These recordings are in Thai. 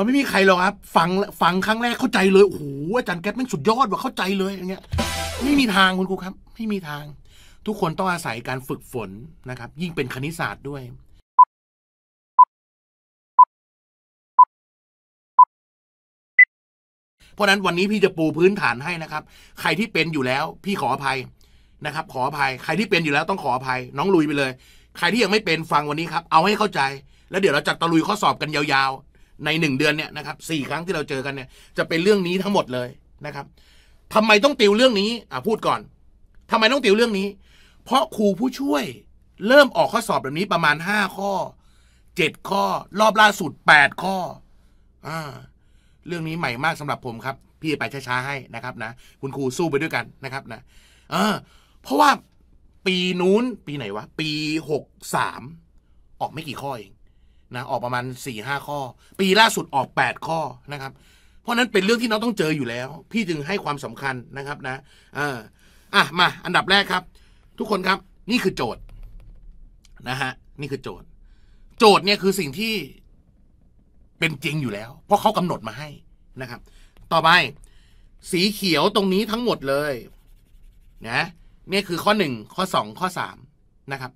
มันไม่มีใครหรอกครับ ฟัง ฟังครั้งแรกเข้าใจเลย โอ้โห อาจารย์แก๊ปม่นสุดยอดว่าเข้าใจเลยอย่างเงี้ย ไม่มีทางคุณครูครับ ไม่มีทาง ทุกคนต้องอาศัยการฝึกฝนนะครับ ยิ่งเป็นคณิตศาสตร์ด้วย เพราะนั้นวันนี้พี่จะปูพื้นฐานให้นะครับ ใครที่เป็นอยู่แล้ว พี่ขออภัยนะครับ ขออภัย ใครที่เป็นอยู่แล้วต้องขออภัยน้องลุยไปเลย ใครที่ยังไม่เป็นฟังวันนี้ครับ เอาให้เข้าใจ แล้ว เดี๋ยวเราจัดตะลุยข้อสอบกันยาวๆในหนึ่งเดือนเนี่ยนะครับสี่ครั้งที่เราเจอกันเนี่ยจะเป็นเรื่องนี้ทั้งหมดเลยนะครับทำไมต้องติวเรื่องนี้ อ่าพูดก่อน ทำไมต้องติวเรื่องนี้ เพราะครูผู้ช่วย เริ่มออกข้อสอบแบบนี้ประมาณห้าข้อเจ็ดข้อรอบล่าสุดแปดข้ออ่าเรื่องนี้ใหม่มากสำหรับผมครับพี่ไปช้าๆให้นะครับนะ คุณครู สู้ไปด้วยกันนะครับนะเออเพราะว่า ปีนู้นปีไหนวะปีหกสามออกไม่กี่ข้อเองนะออกประมาณ4ี่ห้าข้อ ปีล่าสุดออก 8 ข้อนะครับ เพราะนั้นเป็นเรื่องที่น้องต้องเจออยู่แล้ว พี่จึงให้ความสำคัญนะครับ นะ เอออ่ะมา อันดับแรกครับ ทุกคนครับ นี่คือโจทย์ นะฮะ นี่คือโจทย์ โจทย์เนี่ยคือสิ่งที่เป็นจริงอยู่แล้ว เพราะเขากำหนดมาให้นะครับ ต่อไป สีเขียวตรงนี้ทั้งหมดเลยนะนี่คือข้อหนึ่งข้อสองข้อสามนะครับ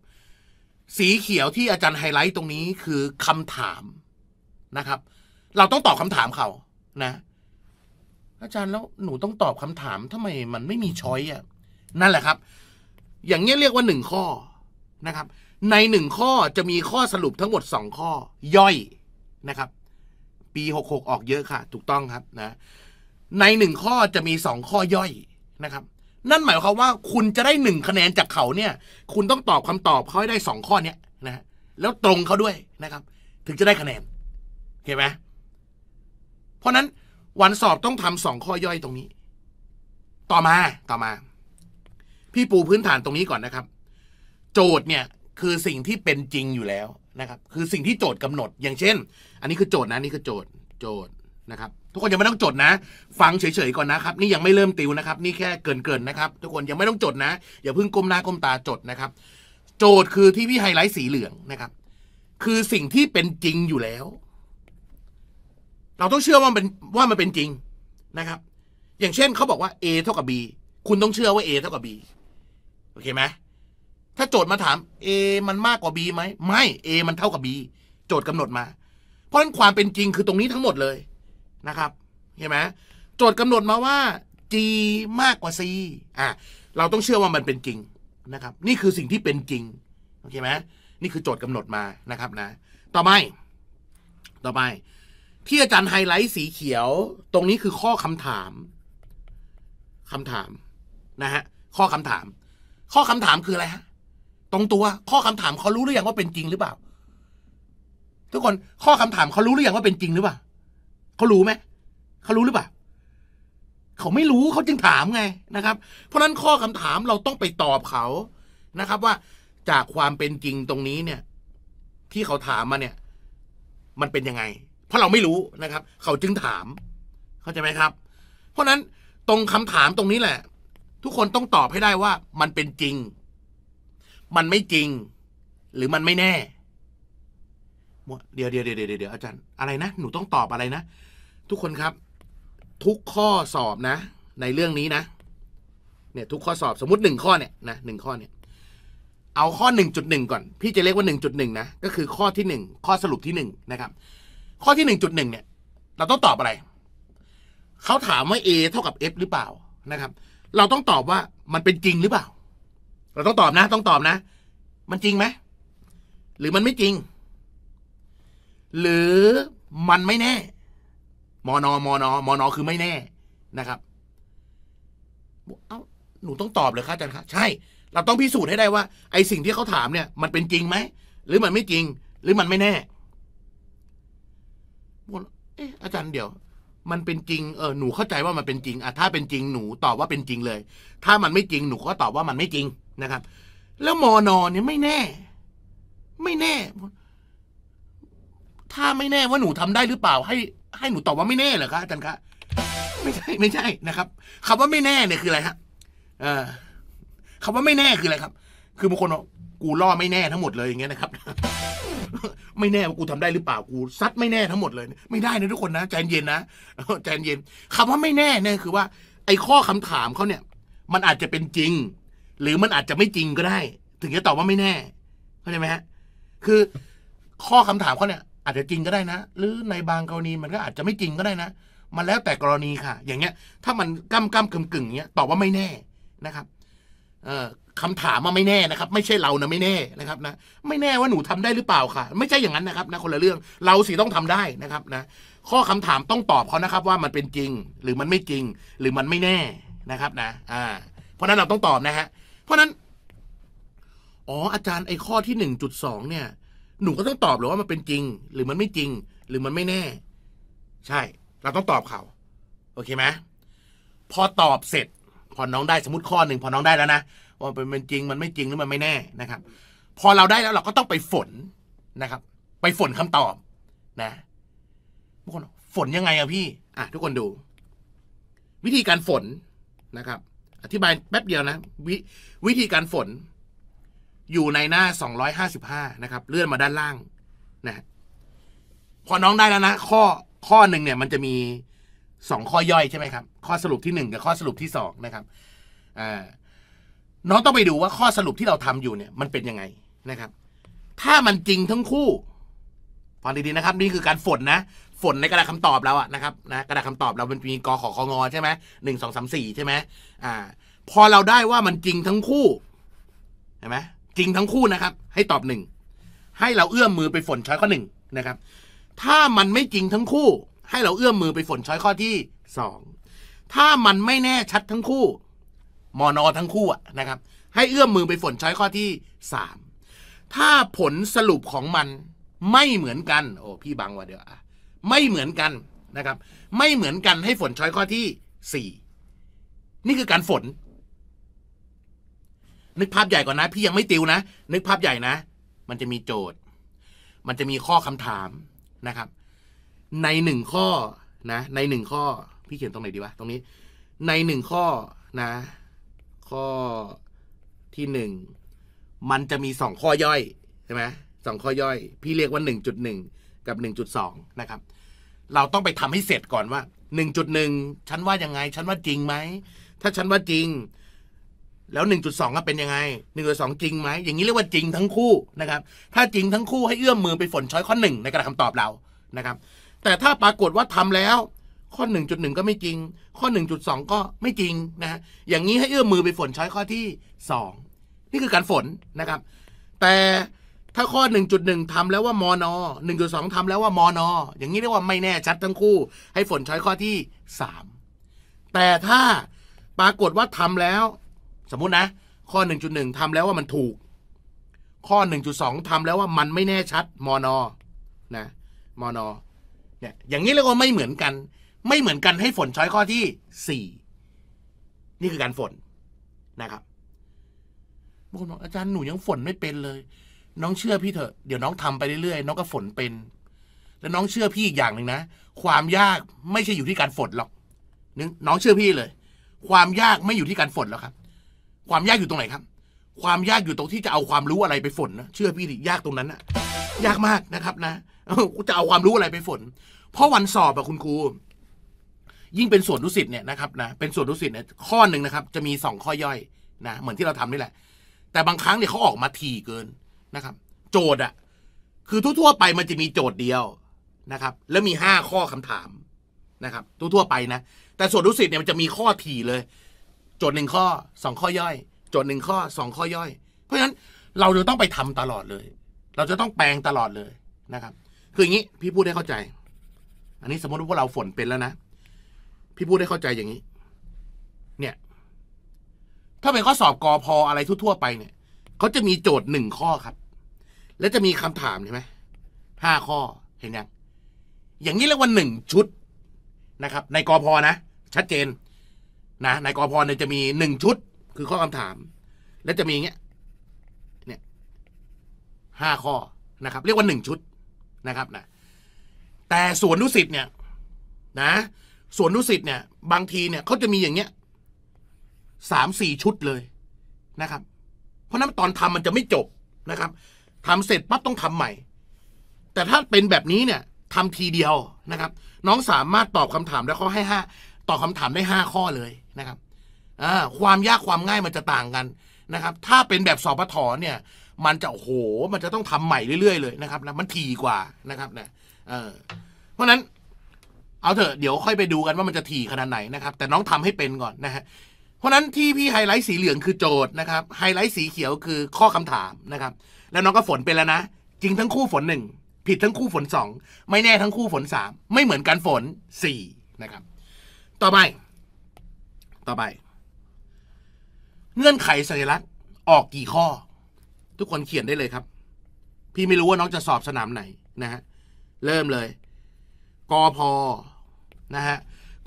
สีเขียวที่อาจารย์ไฮไลท์ตรงนี้คือคำถามนะครับ เราต้องตอบคำถามเขานะ อาจารย์แล้วหนูต้องตอบคำถามทำไมมันไม่มีช้อยอ่ะนั่นแหละครับ อย่างเงี้ยเรียกว่าหนึ่งข้อนะครับ ในหนึ่งข้อจะมีข้อสรุปทั้งหมดสองข้อ ย่อยนะครับ ปีหกหกออกเยอะค่ะ ถูกต้องครับนะ ในหนึ่งข้อจะมีสองข้อย่อยนะครับนั่นหมายความว่าคุณจะได้หนึ่งคะแนนจากเขาเนี่ย คุณต้องตอบคำตอบเขาให้ได้สองข้อเนี้ยนะแล้วตรงเขาด้วยนะครับ ถึงจะได้คะแนนเห็นไหมเพราะนั้นวันสอบต้องทำสองข้อย่อยตรงนี้ ต่อมาต่อมา พี่ปูพื้นฐานตรงนี้ก่อนนะครับ โจทย์เนี่ย คือสิ่งที่เป็นจริงอยู่แล้วนะครับ คือสิ่งที่โจทย์กำหนด อย่างเช่น อันนี้คือโจทย์นะนี่คือโจทย์ โจทย์นะครับทุกคนยังไม่ต้องจดนะ ฟังเฉยๆ ก่อนนะครับ นี่ยังไม่เริ่มติวนะครับ นี่แค่เกินๆนะครับ ทุกคนยังไม่ต้องจดนะ อย่าเพิ่งก้มหน้าก้มตาจดนะครับ โจทย์คือที่พี่ไฮไลท์สีเหลืองนะครับ คือสิ่งที่เป็นจริงอยู่แล้ว เราต้องเชื่อว่ามันเป็นว่ามันเป็นจริงนะครับ อย่างเช่นเขาบอกว่า a เท่ากับ b คุณต้องเชื่อว่า a เท่ากับ b โอเคไหม ถ้าโจทย์มาถาม a มันมากกว่า b ไหมไม่ a มันเท่ากับ b โจทย์กำหนดมา เพราะฉะนั้นความเป็นจริงคือตรงนี้ทั้งหมดเลยนะครับเห็นไหมโจทย์กำหนดมาว่า g มากกว่า c อ่ะเราต้องเชื่อว่ามันเป็นจริงนะครับ นี่คือสิ่งที่เป็นจริงโอเคไหมนี่คือโจทย์กำหนดมานะครับนะ ต่อไปต่อไป ที่อาจารย์ไฮไลท์สีเขียว ตรงนี้คือข้อคำถามคำถามนะฮะข้อคำถาม ข้อคำถามคืออะไรฮะตรงตัวข้อคำถามเขารู้หรือยังว่าเป็นจริงหรือเปล่า ทุกคนข้อคำถามเขารู้หรือยังว่าเป็นจริงหรือเปล่าเขารู้ไหม เขารู้หรือเปล่าเขาไม่รู้เขาจึงถามไงนะครับ เพราะนั้นข้อคำถามเราต้องไปตอบเขานะครับ ว่าจากความเป็นจริงตรงนี้เนี่ย ที่เขาถามมาเนี่ย มันเป็นยังไง เพราะเราไม่รู้นะครับเขาจึงถาม เข้าใจไหมครับ เพราะนั้นตรงคำถามตรงนี้แหละ ทุกคนต้องตอบให้ได้ว่า มันเป็นจริง มันไม่จริง หรือมันไม่แน่เดี๋ยวเดี๋ยวเดี๋ยวเดี๋ยวอาจารย์อะไรนะหนูต้องตอบอะไรนะทุกคนครับ ทุกข้อสอบนะ ในเรื่องนี้นะเนี่ย ทุกข้อสอบสมมติหนึ่งข้อเนี่ยนะหนึ่งข้อเนี่ยเอาข้อหนึ่งจุดหนึ่งก่อน พี่จะเรียกว่าหนึ่งจุดหนึ่งนะ ก็คือข้อที่หนึ่งข้อสรุปที่หนึ่งนะครับ ข้อที่หนึ่งจุดหนึ่งเนี่ย เราต้องตอบอะไร เขาถามว่า a เท่ากับ f หรือเปล่านะครับ เราต้องตอบว่ามันเป็นจริงหรือเปล่า เราต้องตอบนะต้องตอบนะ มันจริงไหมหรือมันไม่จริง หรือมันไม่แน่มอนอมอนอ มอนอคือไม่แน่นะครับเอ้า หนูต้องตอบเลยครับอาจารย์ครับ ใช่ เราต้องพิสูจน์ให้ได้ว่า ไอสิ่งที่เขาถามเนี่ย มันเป็นจริงไหมหรือมันไม่จริง หรือมันไม่แน่เอ๊ะ อาจารย์เดี๋ยว มันเป็นจริง เออหนูเข้าใจว่ามันเป็นจริงอ่ะถ้าเป็นจริง หนูตอบว่าเป็นจริงเลย ถ้ามันไม่จริง หนูก็ตอบว่ามันไม่จริงนะครับ แล้วมอนอเนี่ยไม่แน่ ไม่แน่ ถ้าไม่แน่ว่าหนูทำได้หรือเปล่าให้ให้หนูตอบว่าไม่แน่เหรอคะอาจารย์คะไม่ใช่ไม่ใช่นะครับ คำว่าไม่แน่เนี่ยคืออะไรฮะเออคำว่าไม่แน่คืออะไรครับ คือบางคนกูล่อไม่แน่ทั้งหมดเลยอย่างเงี้ยนะครับ ไม่แน่ว่ากูทำได้ หรือเปล่ากูซัดไม่แน่ทั้งหมดเลย ไม่ได้นะทุกคนนะใจเย็นนะใจเย็นคำว่าไม่แน่เนี่ยคือว่าไอ้ข้อคำถามเขาเนี่ย มันอาจจะเป็นจริง หรือมันอาจจะไม่จริงก็ได้ ถึงจะตอบว่าไม่แน่เข้าใจไหมฮะคือข้อคำถามเขาเนี่ยอาจจะจริงก็ได้นะ หรือในบางกรณีมันก็อาจจะไม่จริงก็ได้นะ มันแล้วแต่กรณีค่ะ อย่างเงี้ย ถ้ามันก้มก้มกึ่งกึ่งเงี้ยตอบว่าไม่แน่นะครับคำถามมาไม่แน่นะครับ ไม่ใช่เรานะไม่แน่นะครับนะ ไม่แน่ว่าหนูทำได้หรือเปล่าค่ะ ไม่ใช่อย่างนั้นนะครับนะคนละเรื่องเราสิ ต้องทำได้นะครับนะ ข้อคำถามต้องตอบเขานะครับ ว่ามันเป็นจริงหรือมันไม่จริง หรือมันไม่แน่นะครับนะอ่า เพราะนั้นเราต้องตอบนะฮะ เพราะนั้น อ๋ออาจารย์ไอ้ข้อที่หนึ่งจุดสองเนี่ยหนูก็ต้องตอบหรือว่ามันเป็นจริง หรือมันไม่จริงหรือมันไม่แน่ ใช่ เราต้องตอบเขา โอเคไหมพอตอบเสร็จ พอน้องได้สมมติข้อหนึ่งพอน้องได้แล้วนะว่าเป็นนจริงมันไม่จริงหรือมันไม่แน่นะครับ พอเราได้แล้วเราก็ต้องไปฝนนะครับ ไปฝนคำตอบ นะทุกคนฝนยังไงอะพี่อ่ะทุกคนดู วิธีการฝนนะครับ อธิบายแป๊บเดียวนะวิวิธีการฝนอยู่ในหน้า 255นะครับ เลื่อนมาด้านล่างนะพอน้องได้แล้วนะข้อข้อหนึ่งเนี่ย มันจะมี 2 ข้อย่อย ใช่ไหมครับ ข้อสรุปที่1กับข้อสรุปที่2นะครับน้องต้องไปดูว่าข้อสรุปที่เราทำอยู่เนี่ย มันเป็นยังไงนะครับ ถ้ามันจริงทั้งคู่ฟังดีๆนะครับ นี่คือการฝนนะ ฝนในกระดาษคำตอบเราอะนะครับนะกระดาษคำตอบ เรามันมีกอขอคองอใช่ไหมหนึ่งสองสามสี่ใช่ไหมอ่า พอเราได้ว่ามันจริงทั้งคู่เห็นไหมจริงทั้งคู่นะครับให้ตอบหนึ่งให้เราเอื้อมมือไปฝนช้อยข้อหนึ่งนะครับ ถ้ามันไม่จริงทั้งคู่ ให้เราเอื้อมมือไปฝนช้อยข้อที่สองถ้ามันไม่แน่ชัดทั้งคู่มอนอทั้งคู่นะครับ ให้เอื้อมมือไปฝนช้อยข้อที่สามถ้าผลสรุปของมันไม่เหมือนกันโอ้พี่บังว่าเดี๋ยวไม่เหมือนกันนะครับ ไม่เหมือนกันให้ฝนช้อยข้อที่สี่นี่คือการฝนนึกภาพใหญ่ก่อนนะ พี่ยังไม่ติวนะนึกภาพใหญ่นะมันจะมีโจทย์ มันจะมีข้อคำถามนะครับ ในหนึ่งข้อนะ ในหนึ่งข้อพี่เขียนตรงไหนดีวะตรงนี้ ในหนึ่งข้อนะ ข้อที่หนึ่งมันจะมีสองข้อย่อย ใช่ไหมสองข้อย่อย พี่เรียกว่าหนึ่งจุดหนึ่งกับหนึ่งจุดสองนะครับ เราต้องไปทำให้เสร็จก่อนว่าหนึ่งจุดหนึ่งฉันว่ายังไงฉันว่าจริงไหม ถ้าฉันว่าจริงแล้ว1.2 ก็เป็นยังไง 1.2 จริงไหม อย่างนี้เรียกว่าจริงทั้งคู่นะครับ ถ้าจริงทั้งคู่ให้เอื้อมมือไปฝนช้อยข้อหนึ่งในการคำตอบเรา นะครับ แต่ถ้าปรากฏว่าทำแล้ว ข้อ 1.1 ก็ไม่จริง ข้อ 1.2 ก็ไม่จริงนะอย่างนี้ให้เอื้อมมือไปฝนช้อยข้อที่ 2 นี่คือการฝนนะครับ แต่ถ้าข้อ 1.1 ทำแล้วว่ามอนอ1.2ทำแล้วว่ามอนออย่างนี้เรียกว่าไม่แน่ชัดทั้งคู่ ให้ฝนช้อยข้อที่ 3 แต่ถ้าปรากฏว่าทำแล้วสมมุตินะข้อหหนนึึ่งจุด่งทำแล้วว่ามันถูก ข้อหนึ่งจุดสองทำแล้วว่ามันไม่แน่ชัดมอนอนะมอนอ เนี่ย อย่างนี้แล้วก็ไม่เหมือนกัน ไม่เหมือนกันให้ฝนช้อยข้อที่สี่นี่คือการฝนนะครับบางคนบอกอาจารย์หนูยังฝนไม่เป็นเลย น้องเชื่อพี่เถอะเดี๋ยวน้องทำไปเรื่อยๆน้องก็ฝนเป็น แล้วน้องเชื่อพี่อีกอย่างหนึ่งนะความยากไม่ใช่อยู่ที่การฝนหรอกนึกน้องเชื่อพี่เลย ความยากไม่อยู่ที่การฝนหรอกครับความยากอยู่ตรงไหนครับ ความยากอยู่ตรงที่จะเอาความรู้อะไรไปฝนนะ เชื่อพี่ดิ ยากตรงนั้นนะยากมากนะครับนะจะเอาความรู้อะไรไปฝน เพราะวันสอบอะคุณครู ยิ่งเป็นส่วนรู้สิทธิ์เนี่ยนะครับนะ เป็นส่วนรู้สิทธิ์เนี่ย ข้อหนึ่งนะครับ จะมีสองข้อย่อยนะ เหมือนที่เราทำนี่แหละ แต่บางครั้งเนี่ยเขาออกมาทีเกินนะครับ โจทย์อะคือทั่วๆไปมันจะมีโจทย์เดียวนะครับ แล้วมีห้าข้อคำถามนะครับ ทั่วๆไปนะ แต่ส่วนรู้สิทธิ์เนี่ยมันจะมีข้อทีเลยจทย์หนึ่งข้อสองข้อย่อยโจทย์หนึ่งข้อสองข้อย่อย เพราะฉะนั้นเราจะต้องไปทำตลอดเลย เราจะต้องแปลงตลอดเลยนะครับ คืออย่างนี้ พี่พูดได้เข้าใจ อันนี้สมมติว่าพวกเราฝนเป็นแล้วนะพี่พูดได้เข้าใจอย่างนี้ เนี่ย ถ้าเป็นข้อสอบกอพออะไรทั่วๆไปเนี่ยเขาจะมีโจทย์หนึ่งข้อครับ และจะมีคำถามใช่ไหมห้าข้อเห็นยังอย่างนี้เรียกว่าหนึ่งชุดนะครับ ในกอพอนะ ชัดเจนนะายกอพรเนี่ยจะมีหนึ่งชุด คือข้อคำถาม และจะมีเงี้ยเนี่ยห้าข้อนะครับ เรียกว่าหนึ่งชุดนะครับนะแต่สวนดุสิตเนี่ยนะสวนดุสิตเนี่ย บางทีเนี่ยเขาจะมีอย่างเงี้ยสามสี่ชุดเลยนะครับ เพราะนั้นตอนทำมันจะไม่จบนะครับ ทำเสร็จปั๊บต้องทำใหม่ แต่ถ้าเป็นแบบนี้เนี่ย ทำทีเดียวนะครับ น้องสามารถตอบคำถามและข้อให้ห้าตอบคาถามได้5ข้อเลยนะครับความยากความง่ายมันจะต่างกันนะครับ ถ้าเป็นแบบสอบปถเนี่ย มันจะโหมันจะต้องทำใหม่เรื่อย ๆ เลยนะครับนะมันทีกว่านะครับนะเพราะนั้นเอาเถอะเดี๋ยวค่อยไปดูกันว่ามันจะถี่ขนาดไหนนะครับ แต่น้องทำให้เป็นก่อนนะฮะเพราะนั้นที่พี่ไฮไลท์สีเหลืองคือโจทย์นะครับไฮไลท์สีเขียวคือข้อคำถามนะครับ แล้วน้องก็ฝนเป็นแล้วนะจริงทั้งคู่ฝนหนึ่งผิดทั้งคู่ฝนสองไม่แน่ทั้งคู่ฝนสามไม่เหมือนกันฝนสี่นะครับต่อไป ต่อไป เงื่อนไขสัญลักษณ์ออกกี่ข้อ ทุกคนเขียนได้เลยครับ พี่ไม่รู้ว่าน้องจะสอบสนามไหนนะฮะ เริ่มเลยกอพอนะฮะ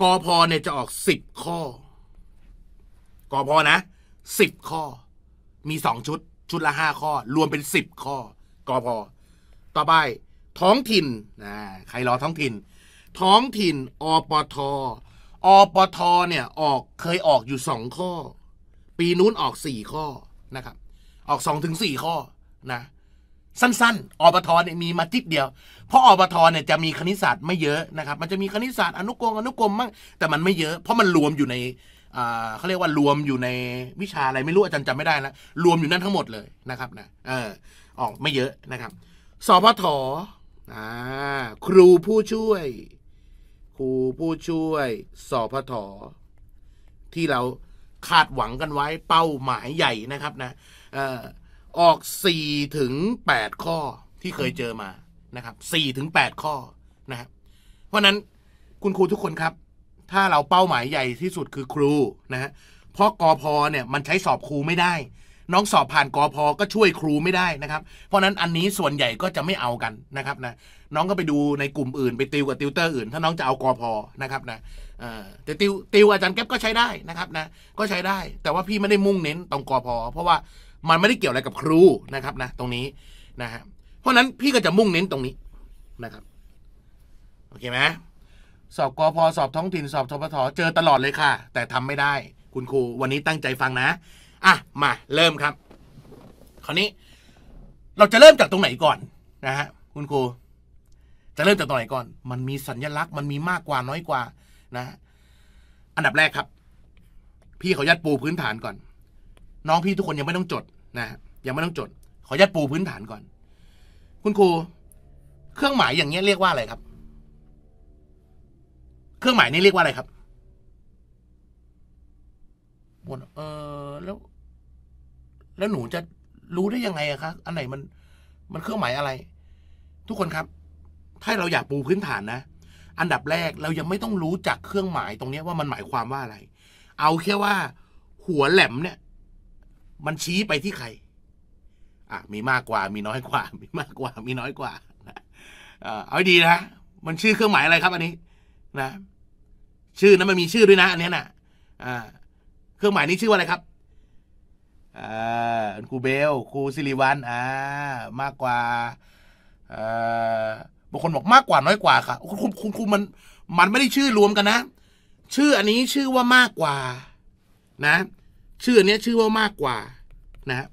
กอพอเนี่ยจะออกสิบข้อกอพอนะสิบข้อ มีสองชุด ชุดละห้าข้อ รวมเป็นสิบข้อกอพอต่อไป ท้องถิ่นนะใครรอท้องถิ่น ท้องถิ่น อปทอปทเนี่ย ออกเคยออกอยู่สองข้อ ปีนู้นออกสี่ข้อนะครับ ออกสองถึงสี่ข้อนะ สั้นๆ อปทเนี่ยมีมาจิบเดียว เพราะอปทเนี่ยจะมีคณิตศาสตร์ไม่เยอะนะครับมันจะมีคณิตศาสตร์อนุกรมอนุกรมมั้งแต่มันไม่เยอะเพราะมันรวมอยู่ในเขาเรียกว่ารวมอยู่ในวิชาอะไรไม่รู้อาจารย์จำไม่ได้นลรวมอยู่นั่นทั้งหมดเลยนะครับนะเออออกไม่เยอะนะครับ สพทครูผู้ช่วยครูผู้ช่วยสอพทที่เราคาดหวังกันไว้เป้าหมายใหญ่นะครับนะออกสี่ถึงแปดข้อที่เคยเจอมานะครับสี่ถึงแปดข้อนะครับเพราะนั้นคุณครูทุกคนครับ ถ้าเราเป้าหมายใหญ่ที่สุดคือครูนะฮะเพราะกอพอเนี่ยมันใช้สอบครูไม่ได้น้องสอบผ่านกอพอก็ช่วยครูไม่ได้นะครับ เพราะนั้นอันนี้ส่วนใหญ่ก็จะไม่เอากันนะครับนะน้องก็ไปดูในกลุ่มอื่นไปติวกับติวเตอร์อื่นถ้าน้องจะเอากอพอนะครับนะแต่ติวติวอาจารย์แก๊ปก็ใช้ได้นะครับนะก็ใช้ได้ แต่ว่าพี่ไม่ได้มุ่งเน้นตรงกอพอเพราะว่ามันไม่ได้เกี่ยวอะไรกับครูนะครับนะ ตรงนี้นะฮะเพราะนั้นพี่ก็จะมุ่งเน้นตรงนี้นะครับโอเคไหมสอบกอพอสอบท้องถิ่นสอบทบทเจอตลอดเลยค่ะ แต่ทำไม่ได้คุณครูวันนี้ตั้งใจฟังนะอ่ะมา เริ่มครับ คราวนี้ เราจะเริ่มจากตรงไหนก่อน นะฮะคุณครู จะเริ่มจากตรงไหนก่อน มันมีสัญญลักษณ์มันมีมากกว่าน้อยกว่านะ อันดับแรกครับ พี่ขอยัดปูพื้นฐานก่อน น้องพี่ทุกคนยังไม่ต้องจดนะยังไม่ต้องจดขอยัดปูพื้นฐานก่อน คุณครูเครื่องหมายอย่างเงี้ยเรียกว่าอะไรครับ เครื่องหมายนี้เรียกว่าอะไรครับบน เออแล้วแล้วหนูจะรู้ได้ยังไงอะคะอันไหนมันมันเครื่องหมายอะไร ทุกคนครับ ถ้าเราอยากปูพื้นฐานนะ อันดับแรกเรายังไม่ต้องรู้จักเครื่องหมายตรงนี้ว่ามันหมายความว่าอะไร เอาแค่ว่า หัวแหลมเนี่ย มันชี้ไปที่ใครอ่ะมีมากกว่า มีน้อยกว่า มีมากกว่ามีน้อยกว่าเอาให้ดีนะมันชื่อเครื่องหมายอะไรครับอันนี้นะ ชื่อนั้นมันมีชื่อด้วยนะอันนี้นะ่ะอ่าเครื่องหมายนี้ชื่อว่าอะไรครับอ่าครูเบลครูสิริวันอ่ามากกว่าอ่าบางคนบอกมากกว่าน้อยกว่าค่ะคุณคุณคุณมันมันไม่ได้ชื่อรวมกันนะ ชื่ออันนี้ชื่อว่ามากกว่า นะ ชื่ออันนี้ชื่อว่ามากกว่านะ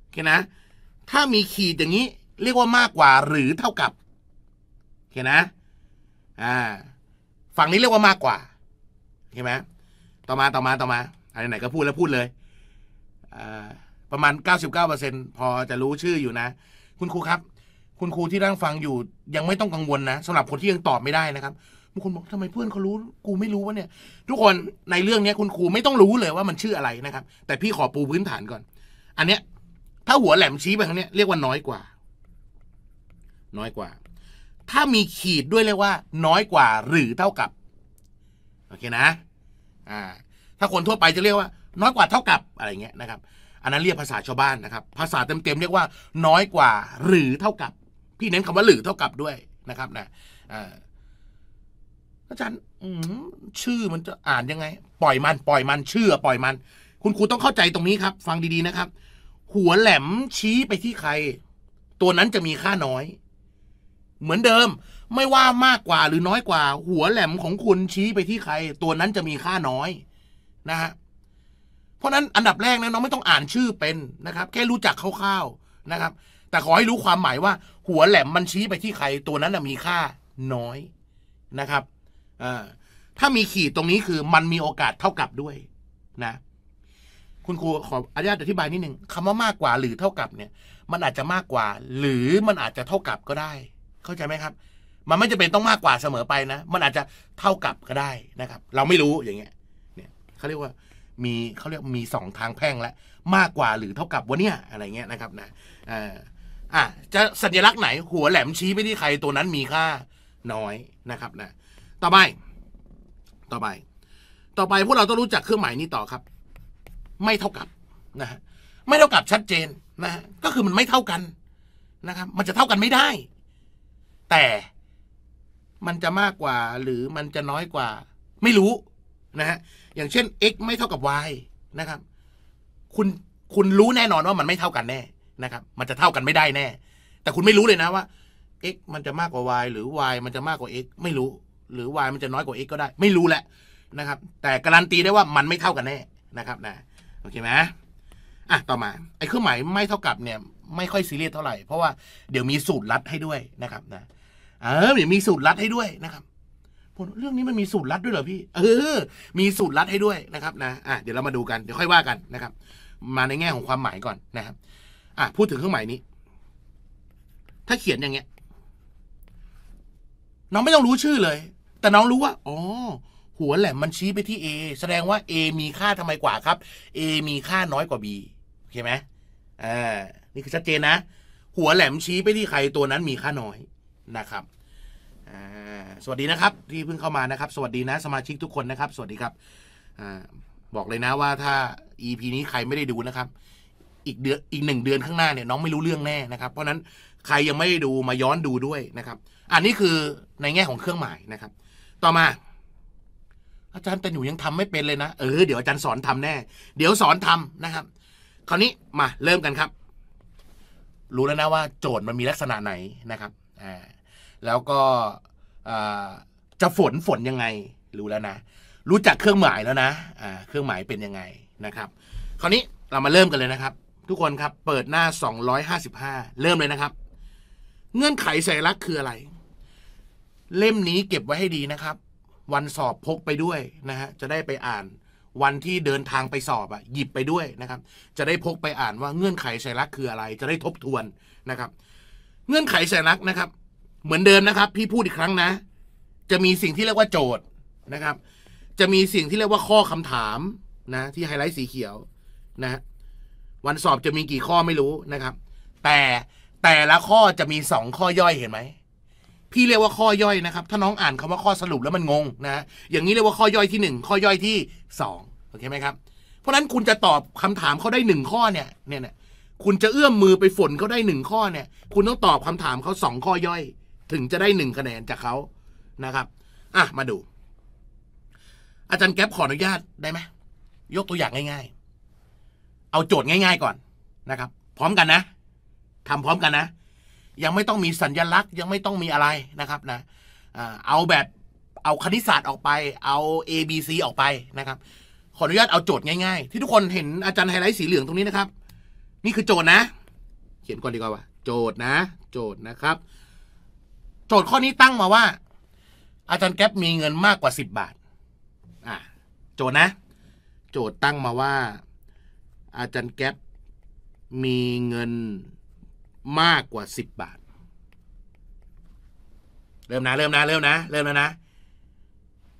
โอเคนะ ถ้ามีขีดอย่างนี้เรียกว่ามากกว่า หรือเท่ากับโอเคนะอ่าฝั่งนี้เรียกว่ามากกว่าโอเคไหมต่อมาต่อมาต่อมาอะไรไหนก็พูดแล้วพูดเลยประมาณ 99%พอจะรู้ชื่ออยู่นะ คุณครูครับ คุณครูที่นั่งฟังอยู่ยังไม่ต้องกังวลนะสำหรับคนที่ยังตอบไม่ได้นะครับบางคนบอกทำไมเพื่อนเขารู้กูไม่รู้วะเนี่ย ทุกคนในเรื่องนี้คุณครูไม่ต้องรู้เลยว่ามันชื่ออะไรนะครับ แต่พี่ขอปูพื้นฐานก่อน อันเนี้ย ถ้าหัวแหลมชี้ไปทางเนี้ยเรียกว่าน้อยกว่า น้อยกว่า ถ้ามีขีดด้วยเรียกว่า น้อยกว่า หรือเท่ากับโอเคนะอ่าถ้าคนทั่วไปจะเรียกว่าน้อยกว่าเท่ากับ อะไรเงี้ยนะครับอันนั้นเรียกภาษาชาวบ้านนะครับ ภาษาเต็มๆเรียกว่า น้อยกว่า หรือเท่ากับ พี่เน้นคำว่าหรือเท่ากับด้วยนะครับ นะอาจารย์ชื่อมันจะอ่านยังไง ปล่อยมัน ปล่อยมัน ชื่อปล่อยมัน คุณครูต้องเข้าใจตรงนี้ครับ ฟังดี ๆ นะครับ หัวแหลมชี้ไปที่ใคร ตัวนั้นจะมีค่าน้อย เหมือนเดิม ไม่ว่ามากกว่าหรือน้อยกว่า หัวแหลมของคุณชี้ไปที่ใคร ตัวนั้นจะมีค่าน้อย นะฮะเพราะนั้นอันดับแรกนะน้องไม่ต้องอ่านชื่อเป็นนะครับแค่รู้จักคร่าวๆนะครับ แต่ขอให้รู้ความหมายว่าหัวแหลมมันชี้ไปที่ใคร ตัวนั้นมีค่าน้อยนะครับถ้ามีขีดตรงนี้คือ มันมีโอกาสเท่ากับด้วยนะ คุณครูขออนุญาตอธิบายนิดนึงคำว่ามากกว่าหรือเท่ากับเนี่ย มันอาจจะมากกว่า หรือมันอาจจะเท่ากับก็ได้ เข้าใจไหมครับ มันไม่จะเป็นต้องมากกว่าเสมอไปนะมันอาจจะเท่ากับก็ได้นะครับ เราไม่รู้อย่างเงี้ยเนี่ยเขาเรียกว่ามีเขาเรียกมีสองทางแพ่งและมากกว่าหรือเท่ากับวนเนี่ย อะไรเงี้ยนะครับ นะอ่าอ่ะจะสัญลักษณ์ไหน หัวแหลมชี้ไปที่ใครตัวนั้นมีค่า น้อยนะครับ นะต่อไป ต่อไปต่อไปพวกเราต้องรู้จักเครื่องหมายนี้ต่อครับ ไม่เท่ากับนะฮะไม่เท่ากับชัดเจนนะ ก็คือมันไม่เท่ากันนะครับ มันจะเท่ากันไม่ได้ แต่มันจะมากกว่าหรือมันจะน้อยกว่า ไม่รู้นะฮะอย่างเช่น x ไม่เท่ากับ y นะครับคุณคุณรู้แน่นอนว่ามันไม่เท่ากันแน่นะครับมันจะเท่ากันไม่ได้แน่ แต่คุณไม่รู้เลยนะว่า x มันจะมากกว่า y หรือ y มันจะมากกว่า x ไม่รู้ หรือ y มันจะน้อยกว่า x ก็ได้ ไม่รู้แหละนะครับ แต่การันตีได้ว่ามันไม่เท่ากันแน่นะครับนะโอเคไหมอ่ะต่อมาไอ้เครื่องหมายไม่เท่ากับเนี่ยไม่ค่อยซีเรียสเท่าไหร่เพราะว่าเดี๋ยวมีสูตรลัดให้ด้วยนะครับนะเออเดี๋ยวมีสูตรลัดให้ด้วยนะครับเรื่องนี้มันมีสูตรลัดด้วยเหรอพี่เออ มีสูตรลัดให้ด้วยนะครับ นะอ่ะเดี๋ยวเรามาดูกัน เดี๋ยวค่อยว่ากันนะครับ มาในแง่ของความหมายก่อนนะครับ อ่ะพูดถึงเครื่องหมายนี้ ถ้าเขียนอย่างเงี้ย น้องไม่ต้องรู้ชื่อเลย แต่น้องรู้ว่า อ๋อ หัวแหลมมันชี้ไปที่ A แสดงว่า A มีค่าทำไมกว่าครับ A มีค่าน้อยกว่า B โอเคไหมอ่านี่คือชัดเจนนะ หัวแหลมชี้ไปที่ใครตัวนั้นมีค่าน้อยนะครับสวัสดีนะครับที่เพิ่งเข้ามานะครับ สวัสดีนะสมาชิกทุกคนนะครับ สวัสดีครับอบอกเลยนะว่าถ้า EP นี้ใครไม่ได้ดูนะครับ อีกเดือนอีกหนึ่งเดือนข้างหน้าเนี่ยน้องไม่รู้เรื่องแน่นะครับ เพราะนั้นใครยังไม่ได้ดูมาย้อนดูด้วยนะครับอันนี้คือในแง่ของเครื่องหมายนะครับ ต่อมาอาจารย์แต่หนูยังทำไม่เป็นเลยนะเออเดี๋ยวอาจารย์สอนทำแน่ เดี๋ยวสอนทำนะครับ คราวนี้มาเริ่มกันครับ รู้แล้วนะว่า โจทย์มันมีลักษณะไหนนะครับอ่าแล้วก็จะฝนฝนยังไง รู้แล้วนะรู้จักเครื่องหมายแล้วนะะเครื่องหมายเป็นยังไงนะครับ คราวนี้เรามาเริ่มกันเลยนะครับ ทุกคนครับ เปิดหน้า255เริ่มเลยนะครับ เงื่อนไขสัญลักษณ์คืออะไร เล่มนี้เก็บไว้ให้ดีนะครับ วันสอบพกไปด้วยนะฮะจะได้ไปอ่านวันที่เดินทางไปสอบอ่ะ หยิบไปด้วยนะครับ จะได้พกไปอ่านว่าเงื่อนไขสัญลักษณ์คืออะไร จะได้ทบทวนนะครับ เงื่อนไขสัญลักษณ์นะครับเหมือนเดิมนะครับพี่พูดอีกครั้งนะ จะมีสิ่งที่เรียกว่าโจทย์นะครับ จะมีสิ่งที่เรียกว่าข้อคำถามนะที่ไฮไลท์สีเขียวนะวันสอบจะมีกี่ข้อไม่รู้นะครับ แต่แต่ละข้อจะมีสองข้อย่อยเห็นไหมพี่เรียกว่าข้อย่อยนะครับ ถ้าน้องอ่านคำว่าข้อสรุปแล้วมันงงนะอย่างนี้เรียกว่าข้อย่อยที่หนึ่งข้อย่อยที่สองโอเคไหมครับ เพราะฉะนั้นคุณจะตอบคำถามเขาได้หนึ่งข้อเนี่ยเนี่ยเนี่ยคุณจะเอื้อมมือไปฝนเขาได้หนึ่งข้อเนี่ย คุณต้องตอบคำถามเขาสองข้อย่อยถึงจะได้หนึ่งคะแนนจากเขานะครับ อ่ะ มาดู อาจารย์แก๊ปขออนุญาตได้ไหม ยกตัวอย่างง่าย ๆ เอาโจทย์ง่าย ๆ ก่อน นะครับ พร้อมกันนะทำพร้อมกันนะ ยังไม่ต้องมีสัญญลักษณ์ ยังไม่ต้องมีอะไรนะครับนะ เอาแบบ เอาคณิตศาสตร์ออกไป เอา A B C ออกไปนะครับ ขออนุญาตเอาโจทย์ ง่ายๆ ที่ทุกคนเห็นอาจารย์ไฮไลท์สีเหลืองตรงนี้นะครับ นี่คือโจทย์นะ เขียนก่อนดีกว่า โจทย์นะ โจทย์นะครับโจทย์ข้อนี้ตั้งมาว่าอาจารย์แก๊ปมีเงินมากกว่าสิบบาทอ่าโจทย์นะ โจทย์ตั้งมาว่า อาจารย์แก๊ปมีเงินมากกว่าสิบบาทเริ่มนะเริ่มนะเริ่มนะเริ่มแล้วนะ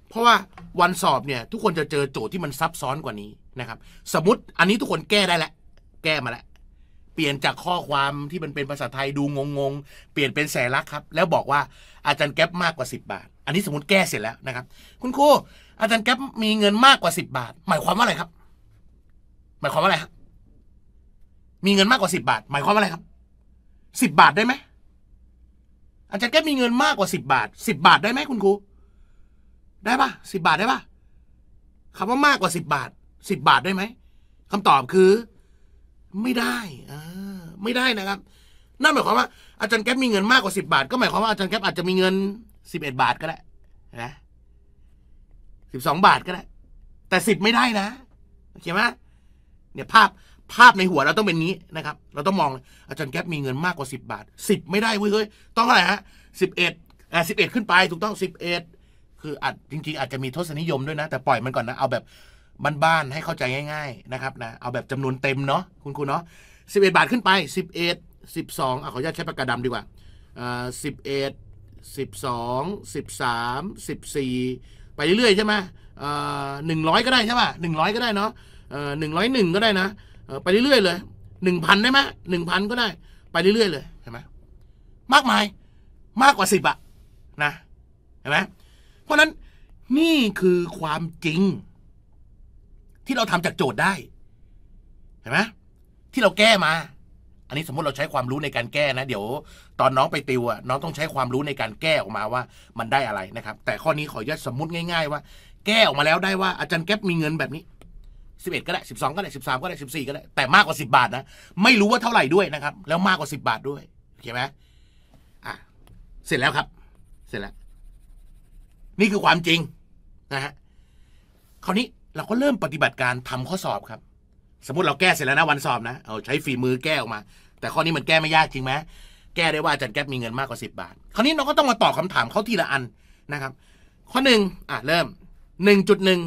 เพราะว่าวันสอบเนี่ยทุกคนจะเจอโจทย์ที่มันซับซ้อนกว่านี้นะครับ สมมติอันนี้ทุกคนแก้ได้แล้วแก้มาแล้วปลี่ยนจากข้อความที่มันเป็นภาษาไทยดูงงๆ เปลี่ยนเป็นแสลักครับ แล้วบอกว่า อาจารย์แก๊ปมากกว่า10บาท อันนี้สมมติแก้เสร็จแล้วนะครับ คุณครูอาจารย์แก๊ปมีเงินมากกว่า10บาท หมายความว่าอะไรครับ หมายความว่าอะไรครับมีเงินมากกว่า10บาท หมายความว่าอะไรครับ10บาทได้ไหมอาจารย์แก๊ปมีเงินมากกว่า10บาท10บาทได้ไหมคุณครูได้ปะ10บาทได้ปะคำว่ามากกว่า10บาท10บาทได้ไหมคำตอบคือไม่ได้อ่าไม่ได้นะครับ นั่นหมายความว่าอาจารย์แก๊ปมีเงินมากกว่าสิบาทก็หมายความว่าอาจารย์แก๊ปอาจจะมีเงินสิบเอ็ดบาทก็ได้นะสิบสองบาทก็ได้ แต่สิบไม่ได้นะเข้าใจไหมเนี่ยภาพภาพในหัวเราต้องเป็นนี้นะครับ เราต้องมองอาจารย์แก๊ปมีเงินมากกว่าสิบาทสิบไม่ได้เว้ยเฮ้ยต้องเท่าไหร่ฮะสิบเอ็ดอ่าสิบเอ็ดขึ้นไป ถูกต้องสิบเอ็ดคืออาจจริงๆอาจจะมีทศนิยมด้วยนะ แต่ปล่อยมันก่อนนะ เอาแบบบ้านๆให้เข้าใจง่าย ๆ นะครับนะเอาแบบจำนวนเต็มเนาะคุณครูเนาะสิบเอ็ดบาทขึ้นไปสิบเอ็ดสิบสองขออนุญาตใช้ปากกาดำดีกว่าสิบเอ็ดสิบสองสิบสามสิบสี่ไปเรื่อยๆใช่ไหมหนึ่งร้อยก็ได้ใช่ป่ะหนึ่งร้อยก็ได้เนาะหนึ่งร้อยหนึ่งก็ได้นะ ไปเรื่อยๆเลยหนึ่งพันได้ไหมหนึ่งพันก็ได้ ไปเรื่อยๆ เลยเห็นไหมมากมายมากกว่าสิบอะนะเห็นไหมเพราะนั้นนี่คือความจริงที่เราทำจากโจทย์ได้ เห็นไหมที่เราแก้มา อันนี้สมมติเราใช้ความรู้ในการแก้นะ เดี๋ยว ตอนน้องไปติวอ่ะน้องต้องใช้ความรู้ในการแก้ออกมาว่า มันได้อะไรนะครับ แต่ข้อนี้ขอยัดสมมติง่าย ๆ ว่า แก้ออกมาแล้วได้ว่าอาจารย์แก๊ปมีเงินแบบนี้สิบเอ็ดก็ได้สิบองก็ได้สิบามก็ได้สิบี่ก็ได้แต่ มากกว่าสิบาทนะไม่รู้ว่าเท่าไหร่ด้วยนะครับ แล้วมากกว่าสิบาทด้วยโอเคไหมอ่ะเสร็จแล้วครับ เสร็จแล้ว นี่คือความจริงนะฮะคราวนี้เราก็เริ่มปฏิบัติการทำข้อสอบครับ สมมติเราแก้เสร็จแล้วนะวันสอบ นะเอาใช้ฝีมือแก้ออกมา แต่ข้อนี้มันแก้ไม่ยาก จริงไหมแก้ได้ว่าอาจารย์แก๊ปมีเงินมากกว่าสิบาทคราวนี้เราก็ต้องมาตอบคาถามเขาทีละอันนะครับ ข้อหนึ่งอ่ะเริ่มหนึ่งจุดหนึ่ง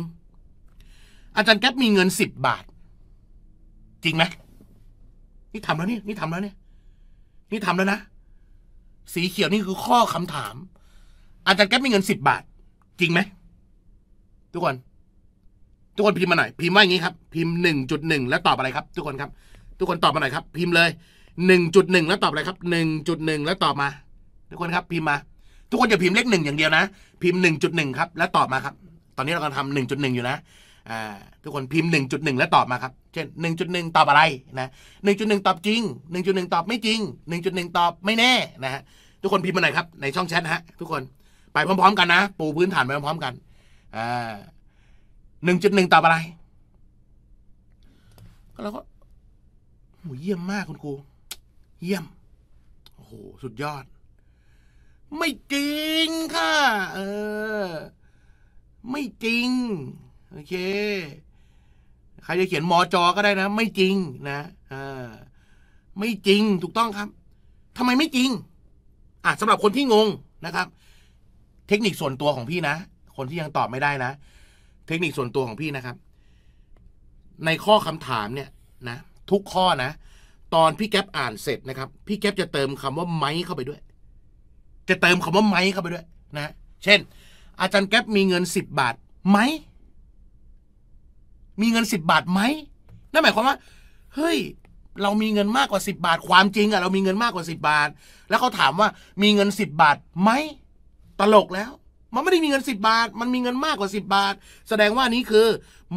อาจารย์แก๊ปมีเงินสิบบาท จริงไหมนี่ทำแล้วนี่นี่ทำแล้วเนี่ยนี่ทำแล้วนะ สีเขียวนี่คือข้อคำถาม อาจารย์แก๊ปมีเงินสิบบาท จริงไหมทุกคนทุกคนพิมพ์มาหน่อยพิมพ์ว่าอย่างนี้ครับพิมพ์หนึ่งจุดหนึ่งแล้วตอบอะไรครับ ทุกคนครับ ทุกคนตอบมาหน่อยครับ พิมพ์เลยหนึ่งจุดหนึ่งแล้วตอบอะไรครับหนึ่งจุดหนึ่งแล้วตอบมา ทุกคนครับพิมพ์มา ทุกคนอย่าพิมพ์เลขหนึ่งอย่างเดียวนะพิมพ์หนึ่งจุดหนึ่งครับแล้วตอบมาครับ ตอนนี้เรากำลังทำหนึ่งจุดหนึ่งอยู่นะทุกคนพิมพ์หนึ่งจุดหนึ่งแล้วตอบมาครับ เช่นหนึ่งจุดหนึ่งตอบอะไรนะหนึ่งจุดหนึ่งตอบจริงหนึ่งจุดหนึ่งตอบไม่จริงหนึ่งจุดหนึ่งตอบไม่แน่นะฮะทุกคนพิมพ์มาหน่อยครับในช่องแชทฮะ ทุกคนไปพร้อมๆ กันนะ ปูพื้นฐานไปพร้อมๆกันอ่าหนึ่งจุดหนึ่งตอบอะไร ก็เราก็โหเยี่ยมมากคุณครูเยี่ยมโอ้โหสุดยอด ไม่จริงค่ะเออไม่จริงโอเคใครจะเขียนมอจอก็ได้นะ ไม่จริงนะอ่าไม่จริงถูกต้องครับ ทำไมไม่จริงอ่ะสำหรับคนที่งงนะครับ เทคนิคส่วนตัวของพี่นะคนที่ยังตอบไม่ได้นะทคนิคส่วนตัวของพี่นะครับในข้อคำถามเนี่ยนะทุกข้อนะตอนพี่แก๊ปอ่านเสร็จนะครับพี่แก๊ปจะเติมคำว่าไม้เข้าไปด้วยจะเติมคำว่าไม้เข้าไปด้วยนะ เช่น อาจารย์แก๊ปมีเงินสิบบาทไหมมีเงินสิบบาทไหมนั่นหมายความว่าเฮ้ยเรามีเงินมากกว่าสิบบาท ความจริงอะเรามีเงินมากกว่าสิบบาทแล้วเขาถามว่า มีเงินสิบบาทไหมตลกแล้วมันไม่ได้มีเงินสิบบาท มันมีเงินมากกว่าสิบาท แสดงว่านี้คือ